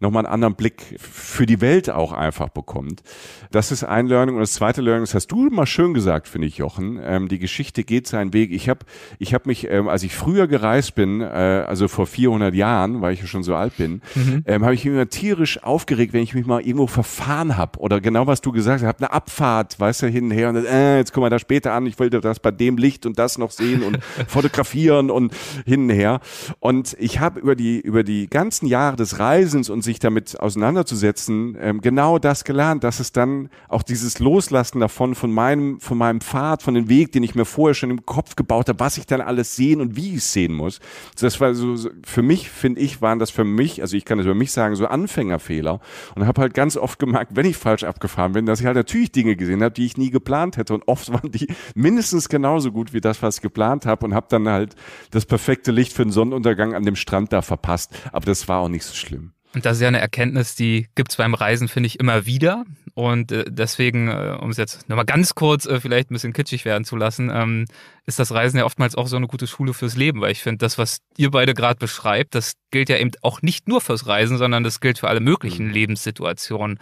Speaker 2: nochmal einen anderen Blick für die Welt auch einfach bekommt. Das ist ein Learning. Und das zweite Learning, das hast du mal schön gesagt, finde ich, Jochen. Ähm, die Geschichte geht seinen Weg. Ich habe ich hab mich, ähm, als ich früher gereist bin, äh, also vor 400 Jahren, weil ich ja schon so alt bin, mhm. ähm, habe ich mich immer tierisch aufgeregt, wenn ich mich mal irgendwo verfahren habe. Oder genau, was du gesagt hast, habe eine Abfahrt, weißt du, hin und her. Und dann, äh, jetzt kommen wir da später an. Ich wollte das bei dem Licht und das noch sehen und fotografieren und hin und her. Und ich habe über die, über die ganzen Jahre des Reisens und sich sich damit auseinanderzusetzen, ähm, genau das gelernt, dass es dann auch dieses Loslassen davon, von meinem, von meinem Pfad, von dem Weg, den ich mir vorher schon im Kopf gebaut habe, was ich dann alles sehen und wie ich es sehen muss. Das war so, für mich, finde ich, waren das für mich, also ich kann das über mich sagen, so Anfängerfehler und habe halt ganz oft gemerkt, wenn ich falsch abgefahren bin, dass ich halt natürlich Dinge gesehen habe, die ich nie geplant hätte und oft waren die mindestens genauso gut wie das, was ich geplant habe und habe dann halt das perfekte Licht für den Sonnenuntergang an dem Strand da verpasst. Aber das war auch nicht
Speaker 1: so schlimm. Und das ist ja eine Erkenntnis, die gibt es beim Reisen, finde ich, immer wieder. Und äh, deswegen, äh, um es jetzt nochmal ganz kurz äh, vielleicht ein bisschen kitschig werden zu lassen, ähm, ist das Reisen ja oftmals auch so eine gute Schule fürs Leben, weil ich finde, das, was ihr beide gerade beschreibt, das gilt ja eben auch nicht nur fürs Reisen, sondern das gilt für alle möglichen mhm. Lebenssituationen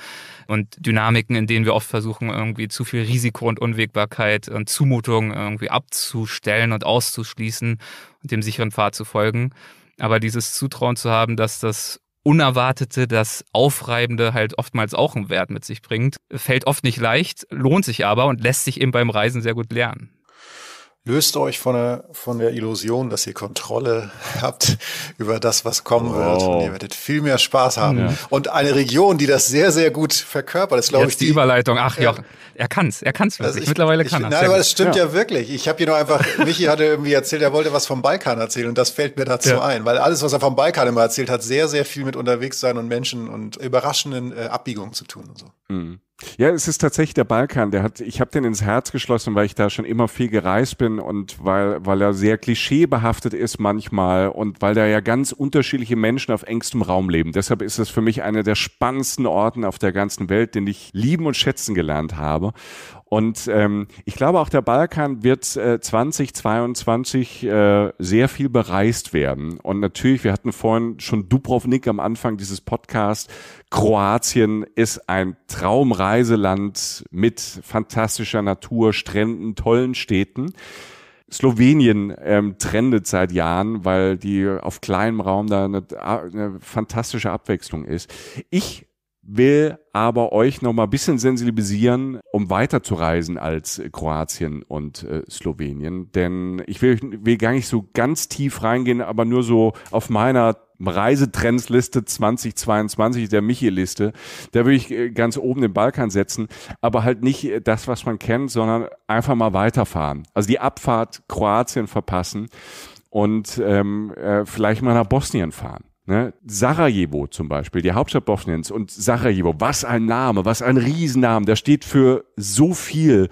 Speaker 1: und Dynamiken, in denen wir oft versuchen, irgendwie zu viel Risiko und Unwägbarkeit und Zumutung irgendwie abzustellen und auszuschließen und dem sicheren Pfad zu folgen. Aber dieses Zutrauen zu haben, dass das Unerwartete, das Aufreibende halt oftmals auch einen Wert mit sich bringt. Fällt oft nicht leicht, lohnt sich aber und lässt sich eben beim Reisen sehr gut lernen
Speaker 3: löst euch von der, von der Illusion, dass ihr Kontrolle habt über das, was kommen wow. wird. Und ihr werdet viel mehr Spaß haben. Ja. Und eine Region, die das sehr, sehr gut verkörpert, ist, glaube ich, die, die
Speaker 1: Überleitung. Ach ja, er kann's, er kann's wirklich. Also ich, Mittlerweile kann er. Nein, aber das stimmt ja.
Speaker 3: ja. wirklich. Ich habe hier nur einfach, Michi hatte irgendwie erzählt, er wollte was vom Balkan erzählen und das fällt mir dazu ja. ein, weil alles, was er vom Balkan immer erzählt hat, sehr, sehr viel mit unterwegs sein und Menschen und überraschenden äh, Abbiegungen zu tun und so.
Speaker 2: Mhm. Ja, es ist tatsächlich der Balkan. Der hat, ich habe den ins Herz geschlossen, weil ich da schon immer viel gereist bin und weil, weil er sehr klischeebehaftet ist manchmal und weil da ja ganz unterschiedliche Menschen auf engstem Raum leben. Deshalb ist es für mich einer der spannendsten Orten auf der ganzen Welt, den ich lieben und schätzen gelernt habe. Und ähm, ich glaube, auch der Balkan wird äh, 2022 äh, sehr viel bereist werden. Und natürlich, wir hatten vorhin schon Dubrovnik am Anfang dieses Podcasts. Kroatien ist ein Traumreiseland mit fantastischer Natur, Stränden, tollen Städten. Slowenien ähm, trendet seit Jahren, weil die auf kleinem Raum da eine, eine fantastische Abwechslung ist. Ich will aber euch noch mal ein bisschen sensibilisieren, um weiterzureisen als Kroatien und äh, Slowenien. Denn ich will, will gar nicht so ganz tief reingehen, aber nur so auf meiner Reisetrendsliste 2022, der Michi-Liste. Da würde ich äh, ganz oben den Balkan setzen, aber halt nicht äh, das, was man kennt, sondern einfach mal weiterfahren. Also die Abfahrt Kroatien verpassen und ähm, äh, vielleicht mal nach Bosnien fahren. Ne? Sarajevo zum Beispiel, die Hauptstadt Bosniens und Sarajevo, was ein Name, was ein Riesenname, der steht für so viel,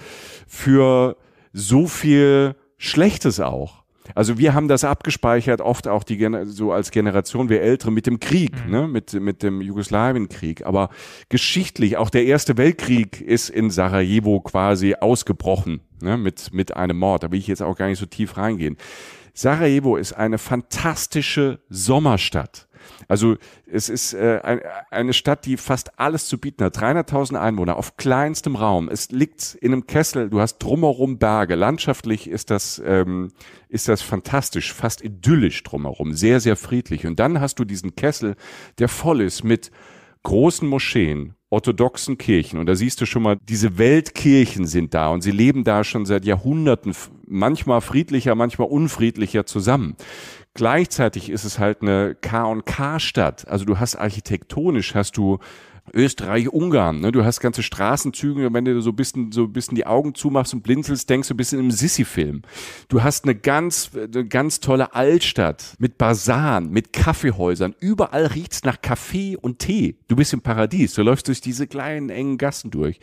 Speaker 2: für so viel Schlechtes auch. Also wir haben das abgespeichert, oft auch die so als Generation wir Ältere mit dem Krieg, mhm. ne? mit, mit dem Jugoslawienkrieg. Aber geschichtlich, auch der Erste Weltkrieg ist in Sarajevo quasi ausgebrochen ne? mit, mit einem Mord. Da will ich jetzt auch gar nicht so tief reingehen. Sarajevo ist eine fantastische Sommerstadt. Also es ist äh, ein, eine Stadt, die fast alles zu bieten hat. 300.000 Einwohner auf kleinstem Raum. Es liegt in einem Kessel. Du hast drumherum Berge. Landschaftlich ist das ähm, ist das fantastisch, fast idyllisch drumherum, sehr sehr friedlich. Und dann hast du diesen Kessel, der voll ist mit großen Moscheen, orthodoxen Kirchen. Und da siehst du schon mal, diese Weltkirchen sind da und sie leben da schon seit Jahrhunderten, manchmal friedlicher, manchmal unfriedlicher zusammen. Gleichzeitig ist es halt eine K&K-Stadt. Also du hast architektonisch, hast du Österreich-Ungarn. Ne? Du hast ganze Straßenzüge, wenn du so ein bisschen, so ein bisschen die Augen zumachst und blinzelst, denkst du ein bisschen im Sissi-Film. Du hast eine ganz, eine ganz tolle Altstadt mit Basaren, mit Kaffeehäusern. Überall riecht's nach Kaffee und Tee. Du bist im Paradies. Du läufst durch diese kleinen, engen Gassen durch.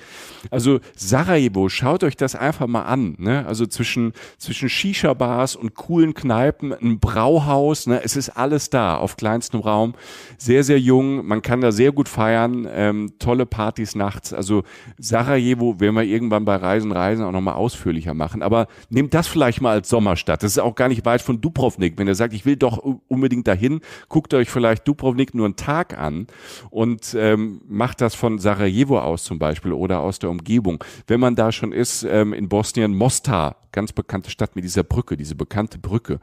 Speaker 2: Also Sarajevo, schaut euch das einfach mal an. Ne? Also zwischen, zwischen Shisha-Bars und coolen Kneipen, ein Brauhaus. Ne? Es ist alles da auf kleinstem Raum. Sehr, sehr jung. Man kann da sehr gut feiern ähm, tolle Partys nachts. Also Sarajevo werden wir irgendwann bei Reisen, Reisen auch nochmal ausführlicher machen. Aber nehmt das vielleicht mal als Sommerstadt. Das ist auch gar nicht weit von Dubrovnik. Wenn ihr sagt, ich will doch unbedingt dahin, guckt euch vielleicht Dubrovnik nur einen Tag an und ähm, macht das von Sarajevo aus zum Beispiel oder aus der Umgebung. Wenn man da schon ist, ähm, in Bosnien, Mostar, ganz bekannte Stadt mit dieser Brücke, diese bekannte Brücke.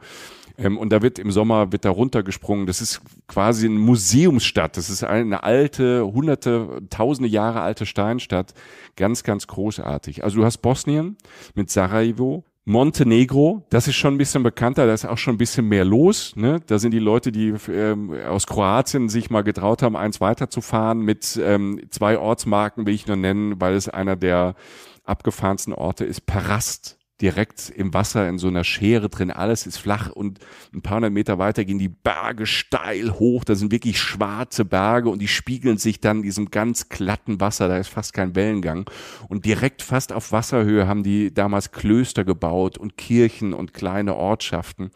Speaker 2: Ähm, und da wird im Sommer wird da runtergesprungen. Das ist quasi eine Museumsstadt. Das ist eine alte, hunderte, tausende Jahre alte Steinstadt. Ganz, ganz großartig. Also du hast Bosnien mit Sarajevo, Montenegro, das ist schon ein bisschen bekannter, da ist auch schon ein bisschen mehr los. Ne? Da sind die Leute, die ähm, aus Kroatien sich mal getraut haben, eins weiterzufahren. Mit ähm, zwei Ortsmarken will ich nur nennen, weil es einer der abgefahrensten Orte ist. Parast direkt im Wasser in so einer Schere drin. Alles ist flach und ein paar hundert Meter weiter gehen die Berge steil hoch. Da sind wirklich schwarze Berge und die spiegeln sich dann in diesem ganz glatten Wasser. Da ist fast kein Wellengang. Und direkt fast auf Wasserhöhe haben die damals Klöster gebaut und Kirchen und kleine Ortschaften.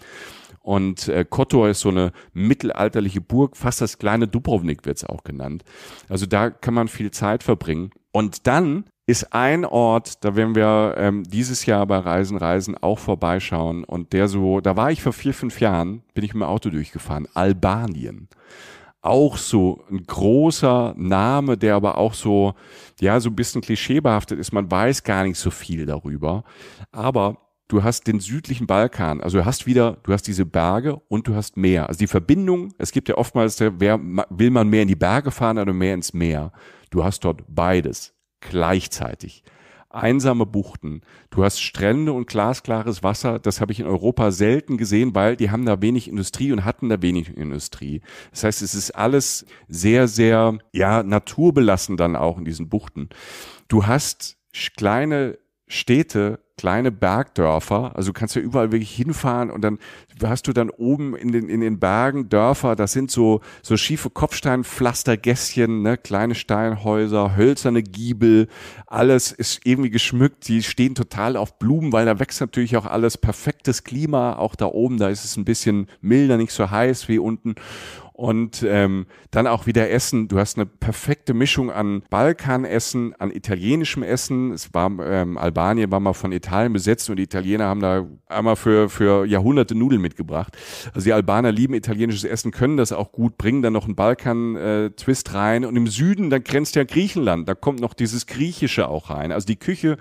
Speaker 2: Und äh, Kotor ist so eine mittelalterliche Burg, fast das kleine Dubrovnik wird es auch genannt. Also da kann man viel Zeit verbringen. Und dann ist ein Ort, da werden wir ähm, dieses Jahr bei Reisen Reisen auch vorbeischauen und der so, da war ich vor vier, fünf Jahren, bin ich mit dem Auto durchgefahren, Albanien. Auch so ein großer Name, der aber auch so, ja, so ein bisschen klischeebehaftet ist. Man weiß gar nicht so viel darüber. Aber du hast den südlichen Balkan, also du hast wieder, du hast diese Berge und du hast Meer. Also die Verbindung, es gibt ja oftmals, wer, will man mehr in die Berge fahren oder mehr ins Meer? Du hast dort beides gleichzeitig. Einsame Buchten, du hast Strände und glasklares Wasser, das habe ich in Europa selten gesehen, weil die haben da wenig Industrie und hatten da wenig Industrie. Das heißt, es ist alles sehr, sehr, ja, naturbelassen dann auch in diesen Buchten. Du hast kleine Städte kleine Bergdörfer. Also du kannst ja überall wirklich hinfahren und dann hast du dann oben in den, in den Bergen Dörfer, das sind so, so schiefe Kopfsteinpflastergässchen, ne? kleine Steinhäuser, hölzerne Giebel, alles ist irgendwie geschmückt, die stehen total auf Blumen, weil da wächst natürlich auch alles perfektes Klima, auch da oben, da ist es ein bisschen milder, nicht so heiß wie unten und ähm, dann auch wieder Essen. Du hast eine perfekte Mischung an Balkanessen, an italienischem Essen. Es war ähm, Albanien war mal von Italien besetzt und die Italiener haben da einmal für für Jahrhunderte Nudeln mitgebracht. Also die Albaner lieben italienisches Essen, können das auch gut, bringen dann noch einen Balkan-Twist äh, rein und im Süden dann grenzt ja Griechenland. Da kommt noch dieses Griechische auch rein. Also die Küche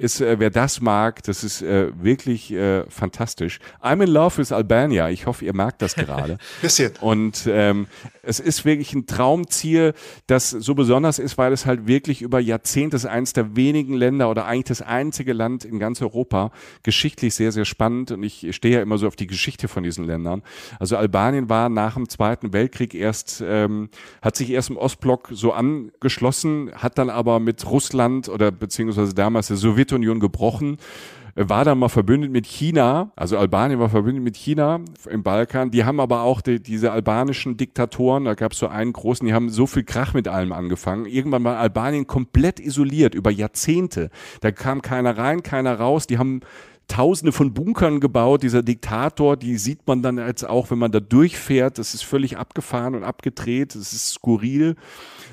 Speaker 2: ist, äh, wer das mag, das ist äh, wirklich äh, fantastisch. I'm in love with Albania. Ich hoffe, ihr merkt das gerade. Bisschen. Und ähm, es ist wirklich ein Traumziel, das so besonders ist, weil es halt wirklich über Jahrzehnte ist eines der wenigen Länder oder eigentlich das einzige Land in ganz Europa. Geschichtlich sehr, sehr spannend. Und ich stehe ja immer so auf die Geschichte von diesen Ländern. Also Albanien war nach dem Zweiten Weltkrieg erst, ähm, hat sich erst im Ostblock so angeschlossen, hat dann aber mit Russland oder beziehungsweise damals der Sowjetunion Sowjetunion gebrochen äh, war da mal verbündet mit China, also Albanien war verbündet mit China im Balkan. Die haben aber auch die, diese albanischen Diktatoren, da gab es so einen großen, die haben so viel Krach mit allem angefangen. Irgendwann war Albanien komplett isoliert über Jahrzehnte. Da kam keiner rein, keiner raus. Die haben Tausende von Bunkern gebaut. Dieser Diktator, die sieht man dann jetzt auch, wenn man da durchfährt. Das ist völlig abgefahren und abgedreht. Das ist skurril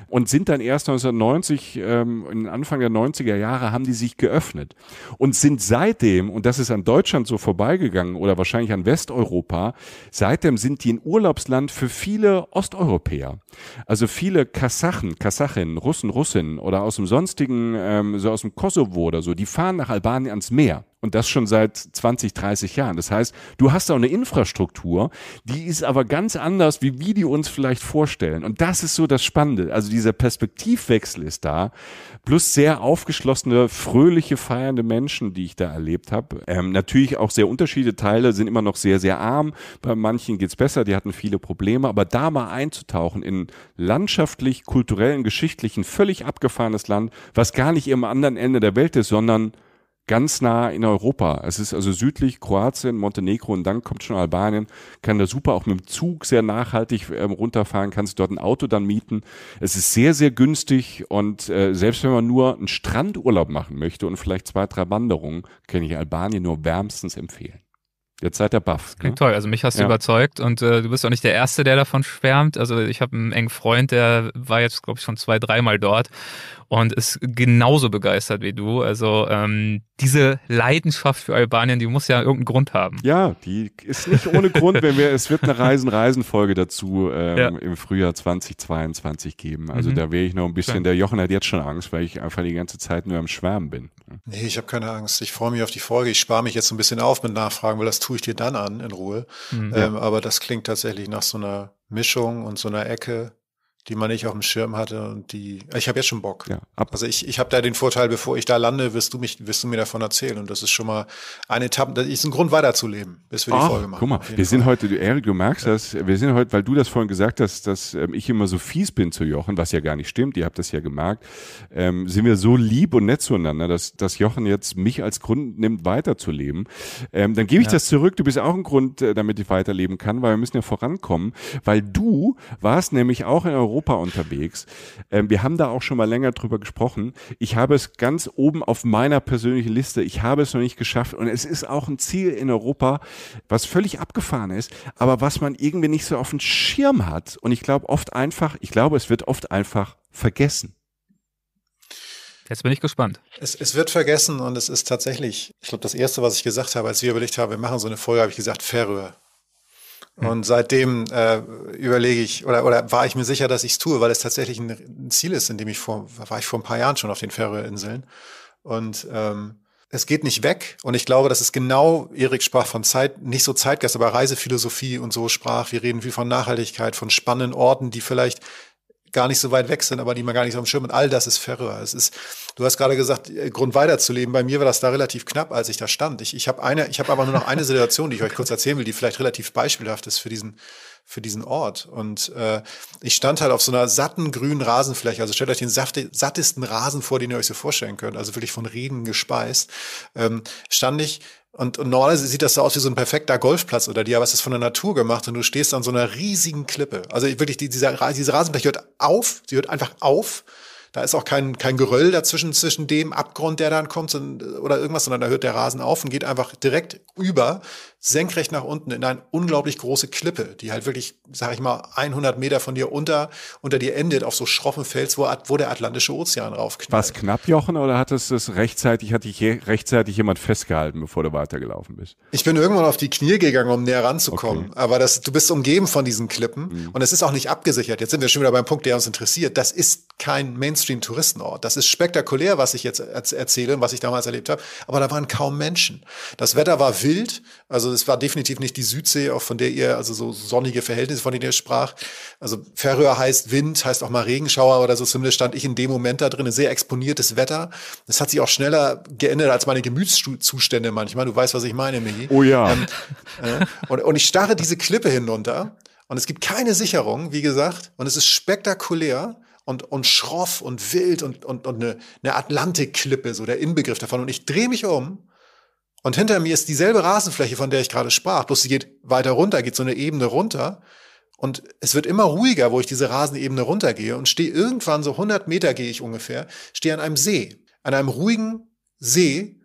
Speaker 2: und sind dann erst 1990, ähm, in Anfang der 90er Jahre, haben die sich geöffnet und sind seitdem, und das ist an Deutschland so vorbeigegangen oder wahrscheinlich an Westeuropa, seitdem sind die ein Urlaubsland für viele Osteuropäer. Also viele Kasachen, Kasachinnen, Russen, Russinnen oder aus dem sonstigen, ähm, so aus dem Kosovo oder so, die fahren nach Albanien ans Meer und das schon seit 20, 30 Jahren. Das heißt, du hast auch eine Infrastruktur, die ist aber ganz anders, wie wir die uns vielleicht vorstellen. Und das ist so das Spannende. Also dieser Perspektivwechsel ist da, plus sehr aufgeschlossene, fröhliche, feiernde Menschen, die ich da erlebt habe. Ähm, natürlich auch sehr unterschiedliche Teile sind immer noch sehr, sehr arm. Bei manchen geht's besser, die hatten viele Probleme. Aber da mal einzutauchen in landschaftlich, kulturellen, geschichtlichen, völlig abgefahrenes Land, was gar nicht im anderen Ende der Welt ist, sondern ganz nah in Europa. Es ist also südlich Kroatien, Montenegro und dann kommt schon Albanien. Kann da super auch mit dem Zug sehr nachhaltig ähm, runterfahren, kannst dort ein Auto dann mieten. Es ist sehr, sehr günstig und äh, selbst wenn man nur einen Strandurlaub machen möchte und vielleicht zwei, drei Wanderungen, kann ich Albanien nur wärmstens empfehlen. Jetzt seid ihr baff. Ne? Klingt ne? toll. Also mich hast du ja.
Speaker 1: überzeugt und äh, du bist auch nicht der Erste, der davon schwärmt. Also ich habe einen engen Freund, der war jetzt, glaube ich, schon zwei, dreimal dort und ist genauso begeistert wie du. Also ähm, diese Leidenschaft für Albanien, die muss ja irgendeinen Grund haben. Ja,
Speaker 2: die ist nicht ohne Grund, wenn wir, es wird eine Reisen-Reisen-Folge dazu ähm, ja. im Frühjahr 2022 geben. Also mhm. da wäre ich noch ein bisschen, der Jochen hat jetzt schon Angst, weil ich einfach die ganze Zeit nur am Schwärmen bin.
Speaker 3: Nee, ich habe keine Angst. Ich freue mich auf die Folge. Ich spare mich jetzt ein bisschen auf mit Nachfragen, weil das tue ich dir dann an in Ruhe. Mhm. Ähm, aber das klingt tatsächlich nach so einer Mischung und so einer Ecke, die man nicht auf dem Schirm hatte und die ich habe jetzt schon Bock. Ja, ab. Also ich, ich habe da den Vorteil, bevor ich da lande, wirst du mich wirst du mir davon erzählen und das ist schon mal eine Etappe, das ist ein Grund weiterzuleben, bis wir die Ach, Folge machen. Guck mal,
Speaker 2: wir sind heute du Erik, du merkst ja. das, wir sind heute, weil du das vorhin gesagt hast, dass ähm, ich immer so fies bin zu Jochen, was ja gar nicht stimmt, ihr habt das ja gemerkt. Ähm, sind wir so lieb und nett zueinander, dass dass Jochen jetzt mich als Grund nimmt weiterzuleben. Ähm, dann gebe ich ja. das zurück, du bist auch ein Grund, äh, damit ich weiterleben kann, weil wir müssen ja vorankommen, weil du warst nämlich auch in Europa Europa unterwegs. Ähm, wir haben da auch schon mal länger drüber gesprochen. Ich habe es ganz oben auf meiner persönlichen Liste. Ich habe es noch nicht geschafft. Und es ist auch ein Ziel in Europa, was völlig abgefahren ist, aber was man irgendwie nicht so auf dem Schirm hat. Und ich glaube oft einfach, ich glaube, es wird oft einfach vergessen.
Speaker 1: Jetzt bin ich gespannt. Es,
Speaker 3: es, wird vergessen und es ist tatsächlich, ich glaube, das Erste, was ich gesagt habe, als wir überlegt haben, wir machen so eine Folge, habe ich gesagt, Färöer. Mhm. Und seitdem äh, überlege ich oder, oder war ich mir sicher, dass ich es tue, weil es tatsächlich ein, Ziel ist, in dem ich vor, war ich vor ein paar Jahren schon auf den Färöerinseln. Und ähm, es geht nicht weg. Und ich glaube, das ist genau, Erik sprach von Zeit, nicht so Zeitgeist, aber Reisephilosophie und so sprach. Wir reden viel von Nachhaltigkeit, von spannenden Orten, die vielleicht gar nicht so weit weg sind, aber die man gar nicht so am Schirm und all das ist Ferrer. Es ist, du hast gerade gesagt, äh, Grund weiterzuleben. Bei mir war das da relativ knapp, als ich da stand. Ich, ich habe eine, ich habe aber nur noch eine Situation, die ich euch kurz erzählen will, die vielleicht relativ beispielhaft ist für diesen für diesen Ort. Und äh, ich stand halt auf so einer satten grünen Rasenfläche. Also stellt euch den safte, sattesten Rasen vor, den ihr euch so vorstellen könnt. Also wirklich von Regen gespeist. Ähm, stand ich und, und normalerweise sieht das so aus wie so ein perfekter Golfplatz oder dir, aber es ist von der Natur gemacht und du stehst an so einer riesigen Klippe. Also wirklich, die, dieser, diese Rasenfläche hört auf, sie hört einfach auf. Da ist auch kein, kein Geröll dazwischen, zwischen dem Abgrund, der dann kommt oder irgendwas, sondern da hört der Rasen auf und geht einfach direkt über senkrecht nach unten in eine unglaublich große Klippe, die halt wirklich, sag ich mal, 100 Meter von dir unter, unter dir endet, auf so schroffen Fels, wo, wo der Atlantische Ozean raufknallt.
Speaker 2: War es knapp, Jochen, oder hat es rechtzeitig, hat dich rechtzeitig jemand festgehalten, bevor du weitergelaufen bist?
Speaker 3: Ich bin irgendwann auf die Knie gegangen, um näher ranzukommen. Okay. Aber das, du bist umgeben von diesen Klippen mhm. und es ist auch nicht abgesichert. Jetzt sind wir schon wieder beim Punkt, der uns interessiert. Das ist kein Mainstream-Touristenort. Das ist spektakulär, was ich jetzt erzähle und was ich damals erlebt habe. Aber da waren kaum Menschen. Das Wetter war wild, also also es war definitiv nicht die Südsee, auch von der ihr, also so sonnige Verhältnisse, von denen ihr sprach. Also Färöer heißt Wind, heißt auch mal Regenschauer oder so. Zumindest stand ich in dem Moment da drin, sehr exponiertes Wetter. Das hat sich auch schneller geändert als meine Gemütszustände manchmal. Du weißt, was ich meine, Michi. Oh ja. Ähm, äh, und, und ich starre diese Klippe hinunter und es gibt keine Sicherung, wie gesagt. Und es ist spektakulär und, und schroff und wild und, und, und eine, eine Atlantikklippe, so der Inbegriff davon. Und ich drehe mich um und hinter mir ist dieselbe Rasenfläche, von der ich gerade sprach, bloß sie geht weiter runter, geht so eine Ebene runter. Und es wird immer ruhiger, wo ich diese Rasenebene runtergehe und stehe irgendwann so 100 Meter gehe ich ungefähr, stehe an einem See, an einem ruhigen See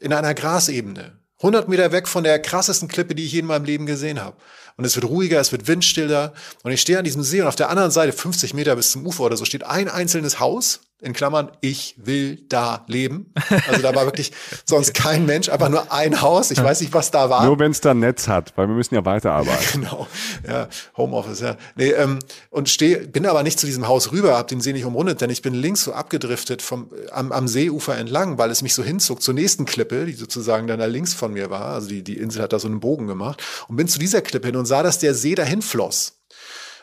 Speaker 3: in einer Grasebene. 100 Meter weg von der krassesten Klippe, die ich je in meinem Leben gesehen habe. Und es wird ruhiger, es wird windstiller. Und ich stehe an diesem See und auf der anderen Seite, 50 Meter bis zum Ufer oder so, steht ein einzelnes Haus in Klammern, ich will da leben. Also da war wirklich sonst kein Mensch, einfach nur ein Haus. Ich weiß nicht, was da war. Nur
Speaker 2: wenn es da ein Netz hat, weil wir müssen ja weiterarbeiten. genau,
Speaker 3: ja, Homeoffice, ja. Nee, ähm, und steh, bin aber nicht zu diesem Haus rüber, hab den See nicht umrundet, denn ich bin links so abgedriftet vom, am, am Seeufer entlang, weil es mich so hinzog zur nächsten Klippe, die sozusagen dann da links von mir war. Also die, die Insel hat da so einen Bogen gemacht und bin zu dieser Klippe hin und sah, dass der See dahin floss.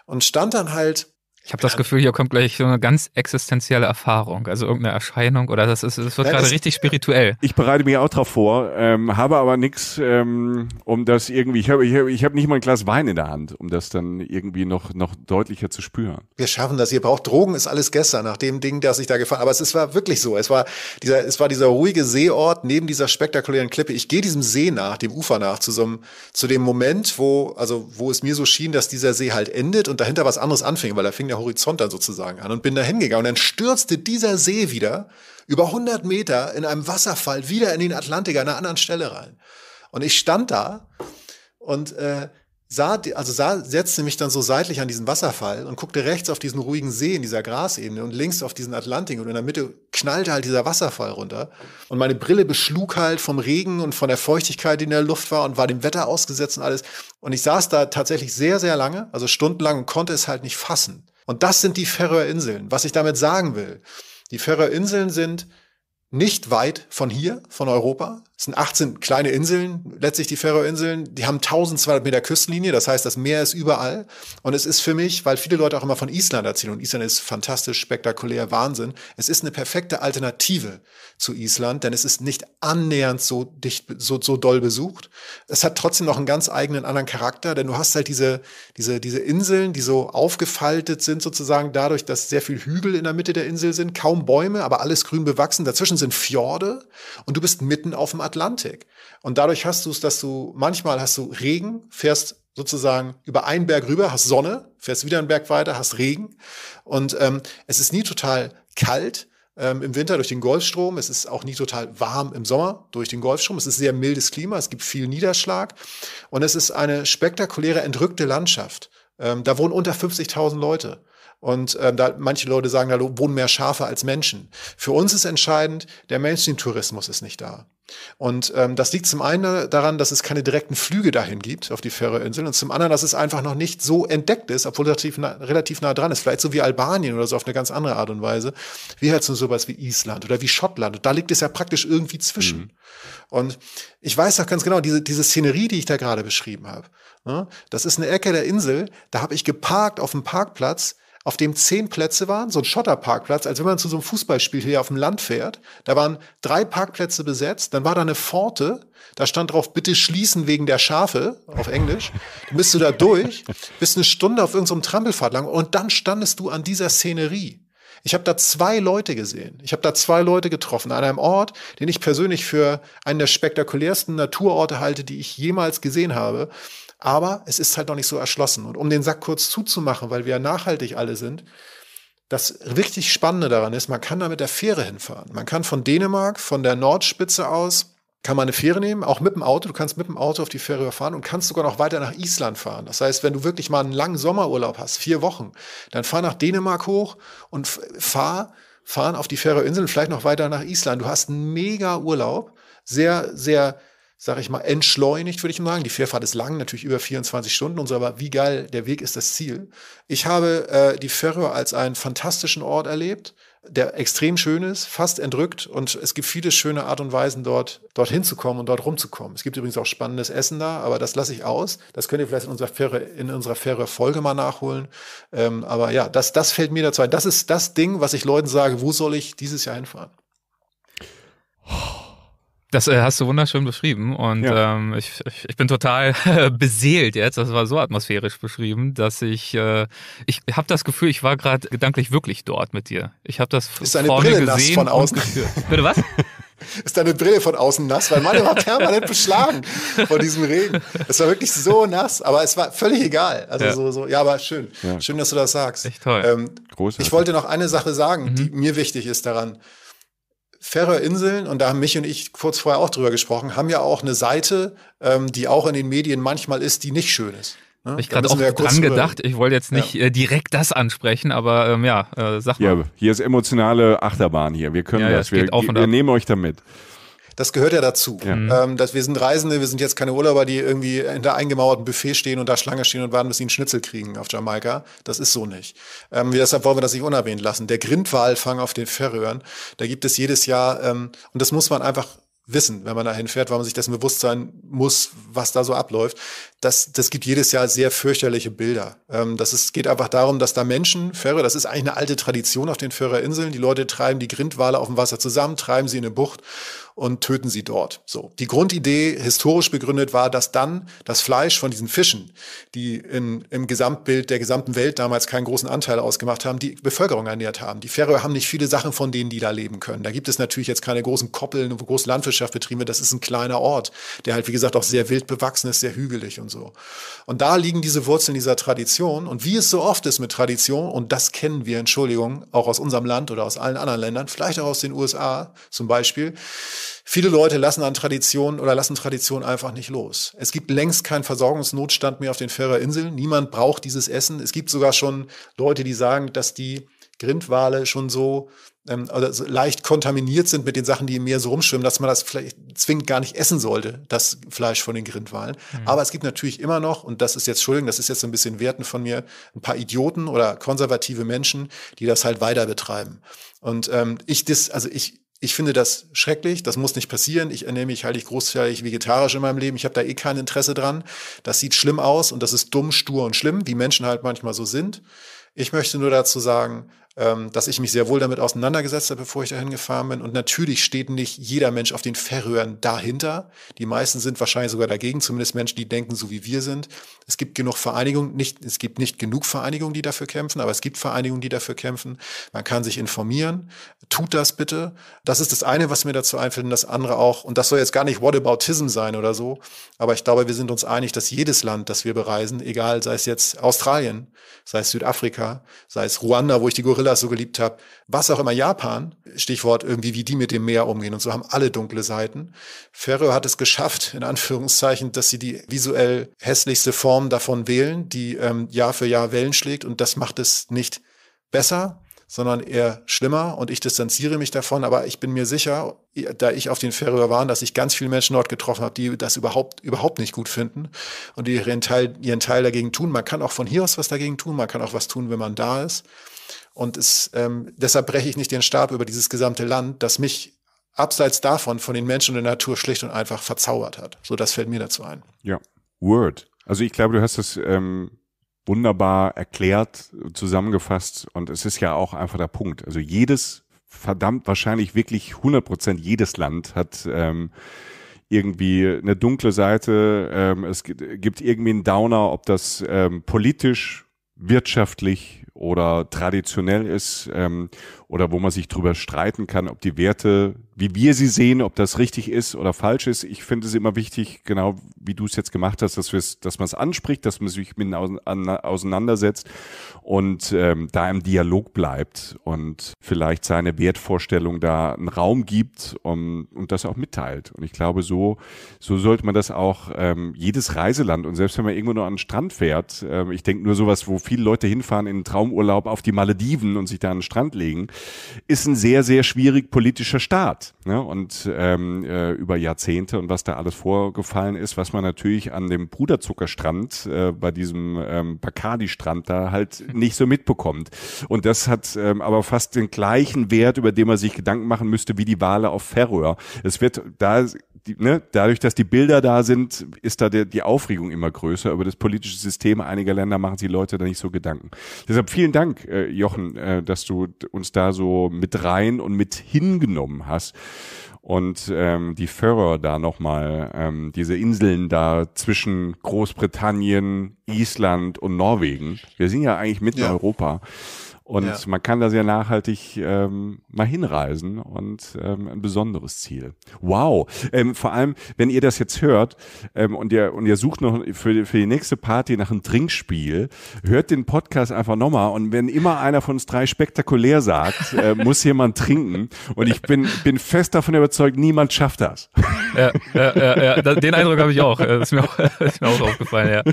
Speaker 3: Und stand dann halt
Speaker 1: ich habe das Gefühl, hier kommt gleich so eine ganz existenzielle Erfahrung, also irgendeine Erscheinung oder das ist, das wird gerade richtig spirituell.
Speaker 2: Ich bereite mich auch drauf vor, ähm, habe aber nichts, ähm, um das irgendwie, ich habe ich hab, ich hab nicht mal ein Glas Wein in der Hand, um das dann irgendwie noch, noch deutlicher zu spüren.
Speaker 3: Wir schaffen das, ihr braucht Drogen, ist alles gestern, nach dem Ding, das ich da gefahren aber es, es war wirklich so, es war dieser, es war dieser ruhige Seeort neben dieser spektakulären Klippe. Ich gehe diesem See nach, dem Ufer nach, zu so einem, zu dem Moment, wo, also wo es mir so schien, dass dieser See halt endet und dahinter was anderes anfing, weil da fing der Horizont dann sozusagen an und bin da hingegangen. Und dann stürzte dieser See wieder über 100 Meter in einem Wasserfall wieder in den Atlantik an einer anderen Stelle rein. Und ich stand da und äh, sah, also sah, setzte mich dann so seitlich an diesen Wasserfall und guckte rechts auf diesen ruhigen See in dieser Grasebene und links auf diesen Atlantik und in der Mitte knallte halt dieser Wasserfall runter und meine Brille beschlug halt vom Regen und von der Feuchtigkeit, die in der Luft war und war dem Wetter ausgesetzt und alles und ich saß da tatsächlich sehr, sehr lange, also stundenlang und konnte es halt nicht fassen. Und das sind die Inseln. Was ich damit sagen will, die Inseln sind nicht weit von hier, von Europa. Es sind 18 kleine Inseln, letztlich die Färöerinseln. Die haben 1200 Meter Küstenlinie, das heißt, das Meer ist überall. Und es ist für mich, weil viele Leute auch immer von Island erzählen, und Island ist fantastisch, spektakulär, Wahnsinn. Es ist eine perfekte Alternative zu Island, denn es ist nicht annähernd so dicht, so, so doll besucht. Es hat trotzdem noch einen ganz eigenen anderen Charakter, denn du hast halt diese, diese, diese Inseln, die so aufgefaltet sind sozusagen dadurch, dass sehr viel Hügel in der Mitte der Insel sind, kaum Bäume, aber alles grün bewachsen. Dazwischen sind Fjorde und du bist mitten auf dem Atlantik. Und dadurch hast du es, dass du manchmal hast du Regen, fährst sozusagen über einen Berg rüber, hast Sonne, fährst wieder einen Berg weiter, hast Regen. Und ähm, es ist nie total kalt ähm, im Winter durch den Golfstrom. Es ist auch nie total warm im Sommer durch den Golfstrom. Es ist sehr mildes Klima, es gibt viel Niederschlag. Und es ist eine spektakuläre, entrückte Landschaft. Ähm, da wohnen unter 50.000 Leute. Und ähm, da, manche Leute sagen, da wohnen mehr Schafe als Menschen. Für uns ist entscheidend, der Mainstream-Tourismus ist nicht da. Und ähm, das liegt zum einen daran, dass es keine direkten Flüge dahin gibt auf die Färöerinseln und zum anderen, dass es einfach noch nicht so entdeckt ist, obwohl es nah, relativ nah, dran ist. Vielleicht so wie Albanien oder so auf eine ganz andere Art und Weise, wie halt so sowas wie Island oder wie Schottland. Und da liegt es ja praktisch irgendwie zwischen. Mhm. Und ich weiß noch ganz genau, diese, diese Szenerie, die ich da gerade beschrieben habe, ne, das ist eine Ecke der Insel, da habe ich geparkt auf dem Parkplatz auf dem zehn Plätze waren, so ein Schotterparkplatz, als wenn man zu so einem Fußballspiel hier auf dem Land fährt. Da waren drei Parkplätze besetzt, dann war da eine Pforte, da stand drauf, bitte schließen wegen der Schafe, auf Englisch. Dann bist du da durch, bist eine Stunde auf irgendeinem Trampelfahrt lang und dann standest du an dieser Szenerie. Ich habe da zwei Leute gesehen. Ich habe da zwei Leute getroffen an einem Ort, den ich persönlich für einen der spektakulärsten Naturorte halte, die ich jemals gesehen habe. Aber es ist halt noch nicht so erschlossen. Und um den Sack kurz zuzumachen, weil wir ja nachhaltig alle sind, das richtig Spannende daran ist, man kann da mit der Fähre hinfahren. Man kann von Dänemark, von der Nordspitze aus, kann man eine Fähre nehmen, auch mit dem Auto. Du kannst mit dem Auto auf die Fähre überfahren und kannst sogar noch weiter nach Island fahren. Das heißt, wenn du wirklich mal einen langen Sommerurlaub hast, vier Wochen, dann fahr nach Dänemark hoch und fahr, fahren auf die Fähre Inseln, vielleicht noch weiter nach Island. Du hast einen mega Urlaub, sehr, sehr sage ich mal, entschleunigt, würde ich mal sagen. Die Fährfahrt ist lang, natürlich über 24 Stunden und so, aber wie geil, der Weg ist das Ziel. Ich habe äh, die Färöer als einen fantastischen Ort erlebt, der extrem schön ist, fast entrückt und es gibt viele schöne Art und Weisen, dort dorthin zu kommen und dort rumzukommen. Es gibt übrigens auch spannendes Essen da, aber das lasse ich aus. Das könnt ihr vielleicht in unserer Ferre, in unserer Ferre Folge mal nachholen. Ähm, aber ja, das, das fällt mir dazu ein. Das ist das Ding, was ich Leuten sage, wo soll ich dieses Jahr hinfahren?
Speaker 1: Oh. Das äh, hast du wunderschön beschrieben und ja. ähm, ich, ich, ich, bin total beseelt jetzt. Das war so atmosphärisch beschrieben, dass ich äh, ich habe das Gefühl, ich war gerade gedanklich wirklich dort mit dir. Ich habe das Ist deine vorne Brille gesehen von außen. Bitte was?
Speaker 3: Ist deine Brille von außen nass? Weil meine war permanent beschlagen von diesem Regen. Es war wirklich so nass, aber es war völlig egal. Also ja. so, so, ja, aber schön. Ja. Schön, dass du das sagst. Echt toll. Ähm, ich wollte noch eine Sache sagen, mhm. die mir wichtig ist daran. Färöerinseln, und da haben mich und ich kurz vorher auch drüber gesprochen, haben ja auch eine Seite, ähm, die auch in den Medien manchmal ist, die nicht schön ist. Ne? Habe ich gerade auch ja dran gedacht. Ich wollte jetzt nicht ja.
Speaker 1: äh, direkt das ansprechen, aber ähm, ja, äh, sag
Speaker 2: mal. Ja, hier ist emotionale Achterbahn hier. Wir können ja, das. Wir, wir nehmen euch damit.
Speaker 3: Das gehört ja dazu. Ja. Mhm. Ähm, dass wir sind Reisende, wir sind jetzt keine Urlauber, die irgendwie hinter eingemauerten Buffet stehen und da Schlange stehen und warten, bis sie einen Schnitzel kriegen auf Jamaika. Das ist so nicht. Ähm, deshalb wollen wir das nicht unerwähnt lassen. Der Grindwalfang auf den Färöern, da gibt es jedes Jahr, ähm, und das muss man einfach wissen, wenn man dahin fährt, weil man sich dessen bewusst sein muss, was da so abläuft. Das, das gibt jedes Jahr sehr fürchterliche Bilder. Ähm, das ist, geht einfach darum, dass da Menschen, Fähre, das ist eigentlich eine alte Tradition auf den Färöerinseln, die Leute treiben die Grindwale auf dem Wasser zusammen, treiben sie in eine Bucht und töten sie dort. So. Die Grundidee, historisch begründet, war, dass dann das Fleisch von diesen Fischen, die in, im Gesamtbild der gesamten Welt damals keinen großen Anteil ausgemacht haben, die Bevölkerung ernährt haben. Die Färöer haben nicht viele Sachen von denen, die da leben können. Da gibt es natürlich jetzt keine großen Koppeln, wo große Landwirtschaft betrieben wird. Das ist ein kleiner Ort, der halt, wie gesagt, auch sehr wild bewachsen ist, sehr hügelig und so. Und da liegen diese Wurzeln dieser Tradition. Und wie es so oft ist mit Tradition, und das kennen wir, Entschuldigung, auch aus unserem Land oder aus allen anderen Ländern, vielleicht auch aus den USA zum Beispiel, Viele Leute lassen an Tradition oder lassen Tradition einfach nicht los. Es gibt längst keinen Versorgungsnotstand mehr auf den Färöer Inseln. Niemand braucht dieses Essen. Es gibt sogar schon Leute, die sagen, dass die Grindwale schon so ähm, also leicht kontaminiert sind mit den Sachen, die im Meer so rumschwimmen, dass man das vielleicht zwingend gar nicht essen sollte, das Fleisch von den Grindwalen. Mhm. Aber es gibt natürlich immer noch, und das ist jetzt, Entschuldigung, das ist jetzt so ein bisschen Werten von mir, ein paar Idioten oder konservative Menschen, die das halt weiter betreiben. Und ähm, ich das, also ich, ich finde das schrecklich, das muss nicht passieren. Ich ernähre mich heilig halt großzügig vegetarisch in meinem Leben. Ich habe da eh kein Interesse dran. Das sieht schlimm aus und das ist dumm, stur und schlimm, wie Menschen halt manchmal so sind. Ich möchte nur dazu sagen, ähm, dass ich mich sehr wohl damit auseinandergesetzt habe, bevor ich dahin gefahren bin. Und natürlich steht nicht jeder Mensch auf den Färöern dahinter. Die meisten sind wahrscheinlich sogar dagegen, zumindest Menschen, die denken, so wie wir sind. Es gibt genug Vereinigungen, nicht, es gibt nicht genug Vereinigungen, die dafür kämpfen, aber es gibt Vereinigungen, die dafür kämpfen. Man kann sich informieren. Tut das bitte. Das ist das eine, was mir dazu einfällt und das andere auch. Und das soll jetzt gar nicht Whataboutism sein oder so. Aber ich glaube, wir sind uns einig, dass jedes Land, das wir bereisen, egal, sei es jetzt Australien, sei es Südafrika, sei es Ruanda, wo ich die Gorilla Gorillas so geliebt habe, was auch immer Japan, Stichwort irgendwie, wie die mit dem Meer umgehen und so haben alle dunkle Seiten. Ferro hat es geschafft, in Anführungszeichen, dass sie die visuell hässlichste Form davon wählen, die ähm, Jahr für Jahr Wellen schlägt und das macht es nicht besser, sondern eher schlimmer und ich distanziere mich davon, aber ich bin mir sicher, da ich auf den Färöer war, dass ich ganz viele Menschen dort getroffen habe, die das überhaupt, überhaupt nicht gut finden und die ihren Teil, ihren Teil dagegen tun. Man kann auch von hier aus was dagegen tun, man kann auch was tun, wenn man da ist. Und es, ähm, deshalb breche ich nicht den Stab über dieses gesamte Land, das mich abseits davon von den Menschen und der Natur schlicht und einfach verzaubert hat. So, das fällt mir dazu ein.
Speaker 2: Ja, Word. Also ich glaube, du hast das ähm, wunderbar erklärt, zusammengefasst und es ist ja auch einfach der Punkt. Also jedes, verdammt wahrscheinlich wirklich 100 Prozent jedes Land hat... Ähm, irgendwie eine dunkle Seite, ähm, es gibt irgendwie einen Downer, ob das ähm, politisch, wirtschaftlich, oder traditionell ist ähm, oder wo man sich drüber streiten kann, ob die Werte, wie wir sie sehen, ob das richtig ist oder falsch ist. Ich finde es immer wichtig, genau wie du es jetzt gemacht hast, dass, wir's, dass man es anspricht, dass man sich mit auseinandersetzt und ähm, da im Dialog bleibt und vielleicht seine Wertvorstellung da einen Raum gibt und, und das auch mitteilt. Und ich glaube, so, so sollte man das auch ähm, jedes Reiseland und selbst wenn man irgendwo nur an den Strand fährt, ähm, ich denke nur sowas, wo viele Leute hinfahren in den Traumurlaub auf die Malediven und sich da an den Strand legen, ist ein sehr, sehr schwierig politischer Staat. Ne? Und ähm, äh, über Jahrzehnte und was da alles vorgefallen ist, was man natürlich an dem Bruderzuckerstrand, äh, bei diesem ähm, Bacardi-Strand da halt nicht so mitbekommt. Und das hat ähm, aber fast den gleichen Wert, über den man sich Gedanken machen müsste, wie die Wale auf Färöer. Es wird da die, ne, dadurch, dass die Bilder da sind, ist da der, die Aufregung immer größer. Über das politische System einiger Länder machen sich Leute da nicht so Gedanken. Deshalb vielen Dank, äh, Jochen, äh, dass du uns da so mit rein und mit hingenommen hast und ähm, die Förer da nochmal, ähm, diese Inseln da zwischen Großbritannien, Island und Norwegen. Wir sind ja eigentlich mitten ja. in Europa. Und ja. man kann da sehr nachhaltig ähm, mal hinreisen und ähm, ein besonderes Ziel. Wow. Ähm, vor allem, wenn ihr das jetzt hört ähm, und, ihr, und ihr sucht noch für, für die nächste Party nach einem Trinkspiel, hört den Podcast einfach nochmal. Und wenn immer einer von uns drei spektakulär sagt, äh, muss jemand trinken. Und ich bin, bin fest davon überzeugt, niemand schafft das.
Speaker 1: Ja, ja, ja, ja. den Eindruck habe ich auch. Das äh, ist mir auch, ist mir auch aufgefallen, ja.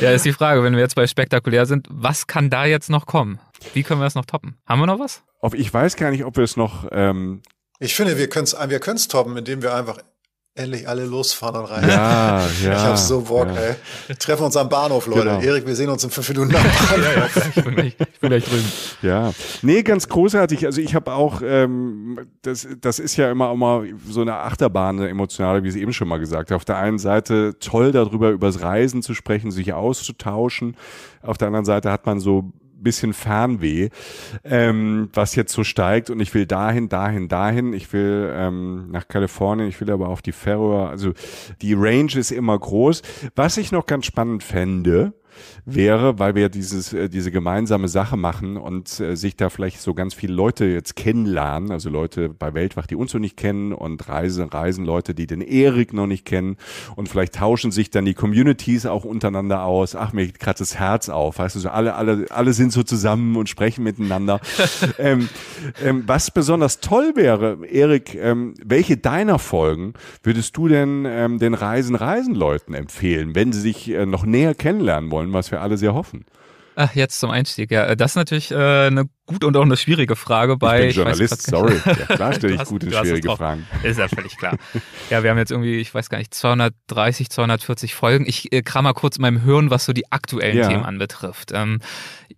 Speaker 1: Ja, ist die Frage, wenn wir jetzt bei spektakulär sind, was kann da jetzt noch kommen? Wie können wir das noch toppen? Haben wir noch was?
Speaker 2: Ob, ich weiß gar nicht, ob wir es noch. Ähm
Speaker 3: ich finde, wir können es wir können's toppen, indem wir einfach endlich alle losfahren und rein. Ja, ja. Ich hab so Bock, ja. ey. treffen uns am Bahnhof, Leute. Genau. Erik, wir sehen uns in fünf Minuten nach. ja, ja, ich, bin gleich,
Speaker 1: ich bin gleich drüben.
Speaker 2: Ja. Nee, ganz großartig. Also ich habe auch, ähm, das, das ist ja immer, immer so eine Achterbahn, eine emotionale, wie ich eben schon mal gesagt habe. Auf der einen Seite toll darüber, übers Reisen zu sprechen, sich auszutauschen. Auf der anderen Seite hat man so bisschen Fernweh, ähm, was jetzt so steigt und ich will dahin, dahin, dahin, ich will ähm, nach Kalifornien, ich will aber auf die Ferro, also die Range ist immer groß. Was ich noch ganz spannend fände, wäre, weil wir dieses, äh, diese gemeinsame Sache machen und äh, sich da vielleicht so ganz viele Leute jetzt kennenlernen, also Leute bei Weltwach, die uns noch nicht kennen und Reisen, Reisen Leute, die den Erik noch nicht kennen und vielleicht tauschen sich dann die Communities auch untereinander aus. Ach, mir kratzt das Herz auf, weißt du, so alle, alle, alle sind so zusammen und sprechen miteinander. ähm, ähm, was besonders toll wäre, Erik, ähm, welche deiner Folgen würdest du denn ähm, den Reisen, Reisen Leuten empfehlen, wenn sie sich äh, noch näher kennenlernen wollen? wollen, was wir alle sehr hoffen.
Speaker 1: Ach, jetzt zum Einstieg, ja. Äh, das ist natürlich äh, eine gut und auch eine schwierige Frage bei. Ich bin Journalist, ich sorry. Ja, klar stelle ich gute, schwierige Fragen. Ist ja völlig klar. Ja, wir haben jetzt irgendwie, ich weiß gar nicht, 230, 240 Folgen. Ich äh, kram mal kurz in meinem Hirn, was so die aktuellen ja. Themen anbetrifft. Ähm,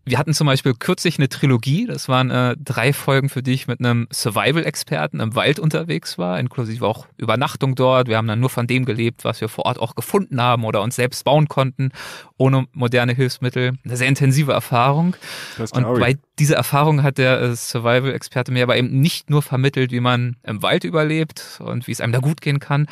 Speaker 1: wir hatten zum Beispiel kürzlich eine Trilogie. Das waren äh, drei Folgen, für die ich mit einem Survival-Experten im Wald unterwegs war, inklusive auch Übernachtung dort. Wir haben dann nur von dem gelebt, was wir vor Ort auch gefunden haben oder uns selbst bauen konnten, ohne moderne Hilfsmittel. Eine sehr intensive Erfahrung. Und bei dieser Erfahrung Erfahrung hat der äh, Survival-Experte mir aber eben nicht nur vermittelt, wie man im Wald überlebt und wie es einem da gut gehen kann,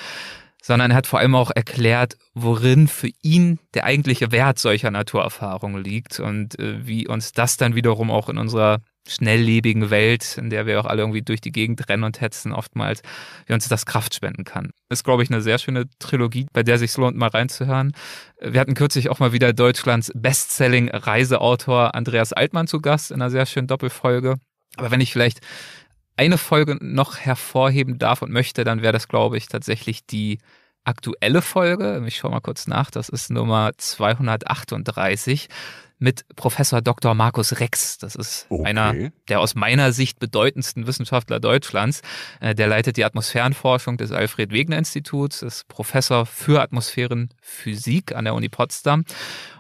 Speaker 1: sondern er hat vor allem auch erklärt, worin für ihn der eigentliche Wert solcher Naturerfahrungen liegt und äh, wie uns das dann wiederum auch in unserer schnelllebigen Welt, in der wir auch alle irgendwie durch die Gegend rennen und hetzen, oftmals, wie uns das Kraft spenden kann. Ist, glaube ich, eine sehr schöne Trilogie, bei der sich es lohnt, mal reinzuhören. Wir hatten kürzlich auch mal wieder Deutschlands Bestselling Reiseautor Andreas Altmann zu Gast in einer sehr schönen Doppelfolge. Aber wenn ich vielleicht eine Folge noch hervorheben darf und möchte, dann wäre das, glaube ich, tatsächlich die aktuelle Folge. Ich schaue mal kurz nach. Das ist Nummer 238 mit Professor Dr. Markus Rex. Das ist okay. einer der aus meiner Sicht bedeutendsten Wissenschaftler Deutschlands. Äh, der leitet die Atmosphärenforschung des Alfred Wegener Instituts, ist Professor für Atmosphärenphysik an der Uni Potsdam.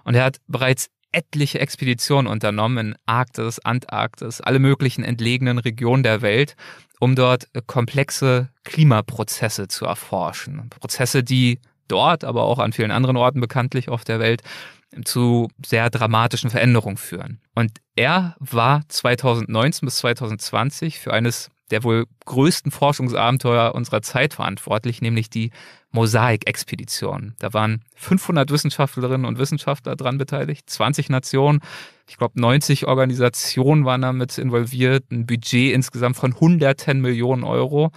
Speaker 1: Und er hat bereits etliche Expeditionen unternommen in Arktis, Antarktis, alle möglichen entlegenen Regionen der Welt, um dort komplexe Klimaprozesse zu erforschen. Prozesse, die dort, aber auch an vielen anderen Orten bekanntlich auf der Welt zu sehr dramatischen Veränderungen führen. Und er war 2019 bis 2020 für eines der wohl größten Forschungsabenteuer unserer Zeit verantwortlich, nämlich die Mosaik-Expedition. Da waren 500 Wissenschaftlerinnen und Wissenschaftler dran beteiligt, 20 Nationen, ich glaube 90 Organisationen waren damit involviert, ein Budget insgesamt von 110 Millionen Euro.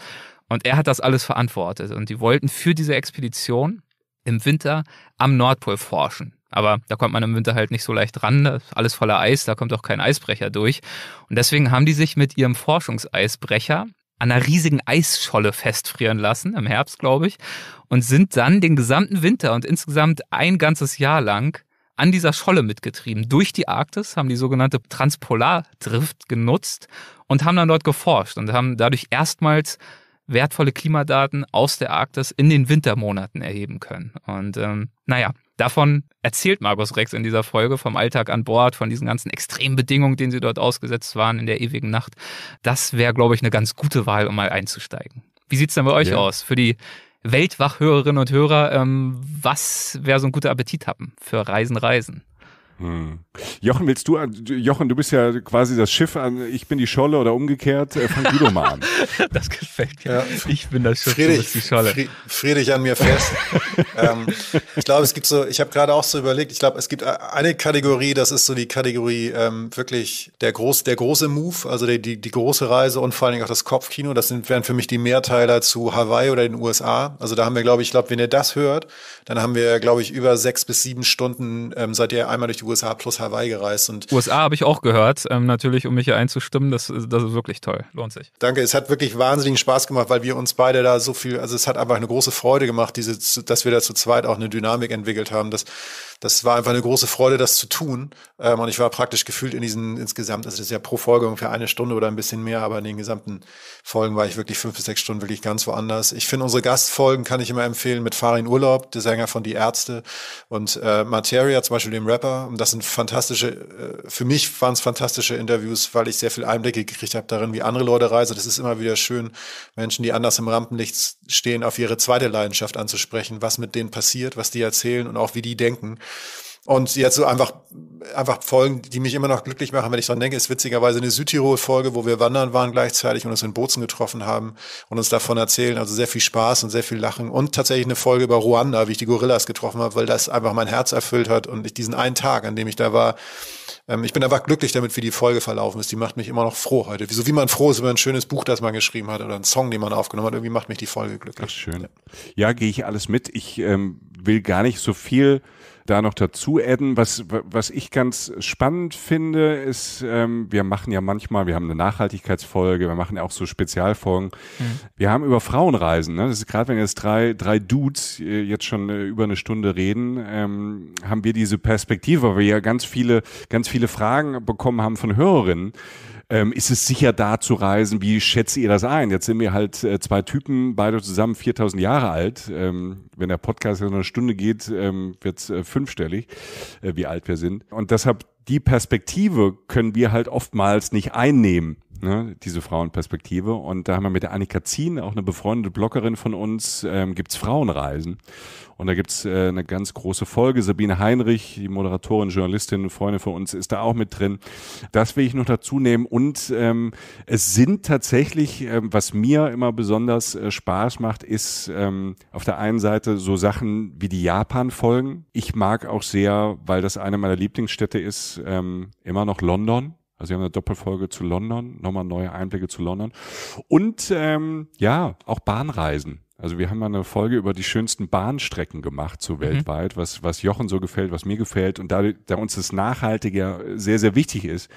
Speaker 1: Und er hat das alles verantwortet. Und die wollten für diese Expedition im Winter am Nordpol forschen. Aber da kommt man im Winter halt nicht so leicht ran. Ne? Alles voller Eis, da kommt auch kein Eisbrecher durch. Und deswegen haben die sich mit ihrem Forschungseisbrecher an einer riesigen Eisscholle festfrieren lassen, im Herbst, glaube ich, und sind dann den gesamten Winter und insgesamt ein ganzes Jahr lang an dieser Scholle mitgetrieben. Durch die Arktis haben die sogenannte Transpolardrift genutzt und haben dann dort geforscht und haben dadurch erstmals wertvolle Klimadaten aus der Arktis in den Wintermonaten erheben können. Und ähm, naja, Davon erzählt Markus Rex in dieser Folge vom Alltag an Bord, von diesen ganzen extremen Bedingungen, denen sie dort ausgesetzt waren in der ewigen Nacht. Das wäre, glaube ich, eine ganz gute Wahl, um mal einzusteigen. Wie sieht es denn bei euch ja. aus? Für die Weltwachhörerinnen und Hörer, ähm, was wäre so ein guter Appetithappen für Reisen, Reisen?
Speaker 2: Hm. Jochen, willst du, Jochen, du bist ja quasi das Schiff an, ich bin die Scholle oder umgekehrt, äh, fang du doch mal an. das
Speaker 1: gefällt mir. Ja. Ich bin das Schiff, Friedrich, du bist die Scholle.
Speaker 3: Friedrich an mir fest. ähm, ich glaube, es gibt so, ich habe gerade auch so überlegt, ich glaube, es gibt äh, eine Kategorie, das ist so die Kategorie ähm, wirklich der, groß, der große Move, also die, die, die große Reise und vor allen Dingen auch das Kopfkino, das sind, wären für mich die Mehrteiler zu Hawaii oder den USA. Also da haben wir, glaube ich, ich glaube, wenn ihr das hört, dann haben wir, glaube ich, über sechs bis sieben Stunden, ähm, seid ihr einmal durch die USA plus Hawaii gereist. Und
Speaker 1: USA habe ich auch gehört, ähm, natürlich, um mich hier einzustimmen. Das, das ist wirklich toll. Lohnt sich.
Speaker 3: Danke. Es hat wirklich wahnsinnigen Spaß gemacht, weil wir uns beide da so viel, also es hat einfach eine große Freude gemacht, diese, dass wir da zu zweit auch eine Dynamik entwickelt haben. Das, das war einfach eine große Freude, das zu tun. Ähm, und ich war praktisch gefühlt in diesen insgesamt, also das ist ja pro Folge ungefähr eine Stunde oder ein bisschen mehr, aber in den gesamten Folgen war ich wirklich fünf bis sechs Stunden wirklich ganz woanders. Ich finde unsere Gastfolgen kann ich immer empfehlen mit Farin Urlaub, der Sänger von Die Ärzte und äh, Materia, zum Beispiel dem Rapper, um das sind fantastische, äh, für mich waren es fantastische Interviews, weil ich sehr viel Einblicke gekriegt habe darin, wie andere Leute reisen. Das ist immer wieder schön, Menschen, die anders im Rampenlicht stehen, auf ihre zweite Leidenschaft anzusprechen, was mit denen passiert, was die erzählen und auch wie die denken. Und jetzt so einfach, einfach Folgen, die mich immer noch glücklich machen, wenn ich dran denke, ist witzigerweise eine Südtirol-Folge, wo wir wandern waren gleichzeitig und uns in Bozen getroffen haben und uns davon erzählen. Also sehr viel Spaß und sehr viel Lachen. Und tatsächlich eine Folge über Ruanda, wie ich die Gorillas getroffen habe, weil das einfach mein Herz erfüllt hat und ich diesen einen Tag, an dem ich da war, ähm, ich bin einfach glücklich damit, wie die Folge verlaufen ist. Die macht mich immer noch froh heute. So wie man froh ist über ein schönes Buch, das man geschrieben hat oder einen Song, den man aufgenommen hat. Irgendwie macht mich die Folge
Speaker 2: glücklich. Ach, schön. Ja, ja gehe ich alles mit. Ich ähm, will gar nicht so viel da noch dazu adden. Was, was ich ganz spannend finde, ist, ähm, wir machen ja manchmal, wir haben eine Nachhaltigkeitsfolge, wir machen ja auch so Spezialfolgen. Mhm. Wir haben über Frauenreisen, ne? das ist gerade, wenn jetzt drei, drei Dudes äh, jetzt schon äh, über eine Stunde reden, ähm, haben wir diese Perspektive, weil wir ja ganz viele, ganz viele Fragen bekommen haben von Hörerinnen ähm, ist es sicher da zu reisen? Wie schätzt ihr das ein? Jetzt sind wir halt äh, zwei Typen, beide zusammen 4000 Jahre alt. Ähm, wenn der Podcast in einer Stunde geht, ähm, wird es äh, fünfstellig, äh, wie alt wir sind. Und deshalb die Perspektive können wir halt oftmals nicht einnehmen ne, diese Frauenperspektive. Und da haben wir mit der Annika Zien, auch eine befreundete Bloggerin von uns, ähm, gibt's Frauenreisen. Und da gibt's äh, eine ganz große Folge. Sabine Heinrich, die Moderatorin, Journalistin, Freundin von uns, ist da auch mit drin. Das will ich noch dazu nehmen. Und ähm, es sind tatsächlich, ähm, was mir immer besonders äh, Spaß macht, ist ähm, auf der einen Seite so Sachen wie die Japan-Folgen. Ich mag auch sehr, weil das eine meiner Lieblingsstädte ist, ähm, immer noch London. Also wir haben eine Doppelfolge zu London, nochmal neue Einblicke zu London. Und ähm, ja, auch Bahnreisen. Also wir haben mal eine Folge über die schönsten Bahnstrecken gemacht, so mhm. weltweit, was, was Jochen so gefällt, was mir gefällt. Und da, da uns das Nachhaltige sehr, sehr wichtig ist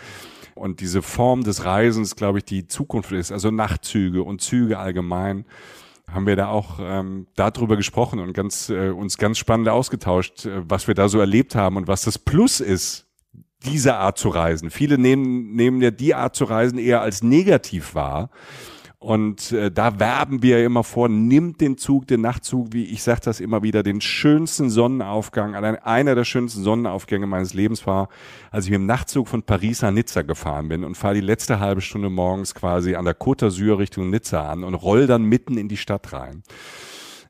Speaker 2: und diese Form des Reisens, glaube ich, die Zukunft ist, also Nachtzüge und Züge allgemein, haben wir da auch ähm, darüber gesprochen und ganz, äh, uns ganz spannend ausgetauscht, äh, was wir da so erlebt haben und was das Plus ist diese Art zu reisen. Viele nehmen, nehmen ja die Art zu reisen eher als negativ wahr. Und äh, da werben wir immer vor, nimmt den Zug, den Nachtzug, wie ich sage das immer wieder, den schönsten Sonnenaufgang, allein einer der schönsten Sonnenaufgänge meines Lebens war, als ich mit dem Nachtzug von Paris nach Nizza gefahren bin und fahre die letzte halbe Stunde morgens quasi an der Côte d'Azur Richtung Nizza an und roll dann mitten in die Stadt rein.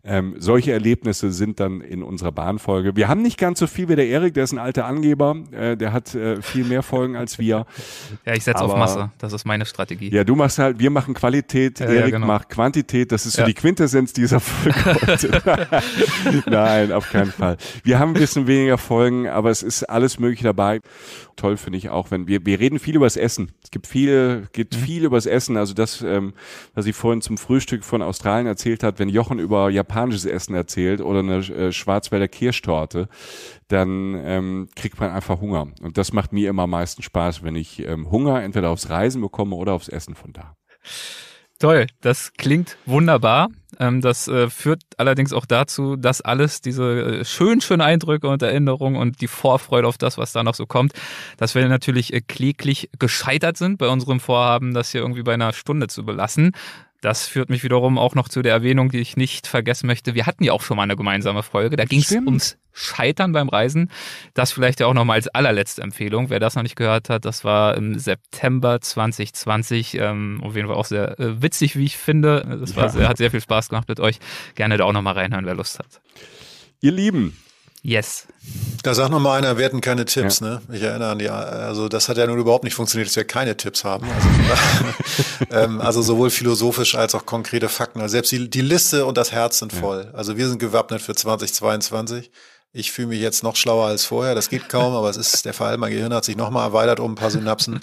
Speaker 2: Ähm, solche Erlebnisse sind dann in unserer Bahnfolge. Wir haben nicht ganz so viel wie der Erik, der ist ein alter Angeber, äh, der hat äh, viel mehr Folgen als wir. Ja, ich setze auf Masse,
Speaker 1: das ist meine Strategie. Ja,
Speaker 2: du machst halt, wir machen Qualität, ja, Erik ja, genau. macht Quantität, das ist so ja. die Quintessenz dieser Folge heute. Nein, auf keinen Fall. Wir haben ein bisschen weniger Folgen, aber es ist alles möglich dabei. Toll finde ich auch, wenn wir, wir reden viel über das Essen. Es gibt viel, geht mhm. viel über das Essen. Also das, ähm, was ich vorhin zum Frühstück von Australien erzählt hat, wenn Jochen über Japan japanisches Essen erzählt oder eine äh, Schwarzwälder Kirschtorte, dann ähm, kriegt man einfach Hunger. Und das macht mir immer am meisten Spaß, wenn ich ähm, Hunger entweder aufs
Speaker 1: Reisen bekomme oder aufs Essen von da. Toll, das klingt wunderbar. Ähm, das äh, führt allerdings auch dazu, dass alles diese äh, schön, schönen Eindrücke und Erinnerungen und die Vorfreude auf das, was da noch so kommt, dass wir natürlich kläglich gescheitert sind bei unserem Vorhaben, das hier irgendwie bei einer Stunde zu belassen. Das führt mich wiederum auch noch zu der Erwähnung, die ich nicht vergessen möchte. Wir hatten ja auch schon mal eine gemeinsame Folge. Da ging es ums Scheitern beim Reisen. Das vielleicht ja auch nochmal als allerletzte Empfehlung. Wer das noch nicht gehört hat, das war im September 2020. Ähm, auf jeden Fall auch sehr äh, witzig, wie ich finde. Das war, ja. sehr, hat sehr viel Spaß gemacht mit euch. Gerne da auch nochmal reinhören, wer Lust hat. Ihr Lieben, Yes. Da
Speaker 3: sagt noch mal einer, wir hatten keine Tipps, ja. ne? Ich erinnere an die, also das hat ja nun überhaupt nicht funktioniert, dass wir keine Tipps haben. Also, ähm, also sowohl philosophisch als auch konkrete Fakten. Also selbst die, die Liste und das Herz sind voll. Ja. Also wir sind gewappnet für 2022. Ich fühle mich jetzt noch schlauer als vorher. Das geht kaum, aber es ist der Fall. Mein Gehirn hat sich noch mal erweitert um ein paar Synapsen.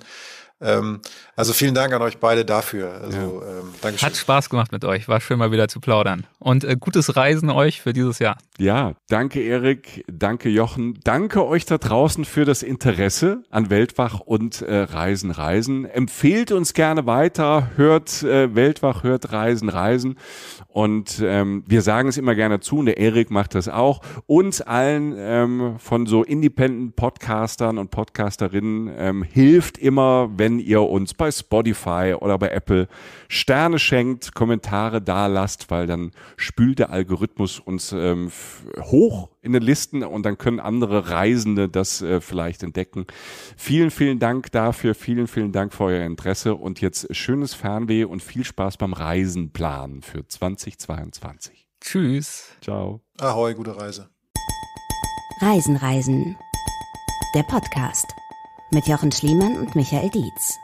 Speaker 3: Ähm, also vielen Dank an euch beide dafür. Also, ja.
Speaker 1: ähm, Hat Spaß gemacht mit euch. War schön mal wieder zu plaudern. Und äh, gutes Reisen euch für dieses Jahr. Ja, danke Erik, danke Jochen,
Speaker 2: danke euch da draußen für das Interesse an Weltwach und äh, Reisen, Reisen. Empfehlt uns gerne weiter, hört äh, Weltwach, hört Reisen, Reisen. Und ähm, wir sagen es immer gerne zu und der Erik macht das auch. Uns allen ähm, von so Independent Podcastern und Podcasterinnen ähm, hilft immer, wenn wenn ihr uns bei Spotify oder bei Apple Sterne schenkt, Kommentare da lasst, weil dann spült der Algorithmus uns ähm, hoch in den Listen und dann können andere Reisende das äh, vielleicht entdecken. Vielen, vielen Dank dafür, vielen, vielen Dank für euer Interesse und jetzt schönes Fernweh und viel Spaß beim Reisenplan für 2022.
Speaker 1: Tschüss.
Speaker 2: Ciao.
Speaker 3: Ahoi, gute
Speaker 1: Reise. Reisen, Reisen. Der Podcast mit Jochen Schliemann und Michael Dietz.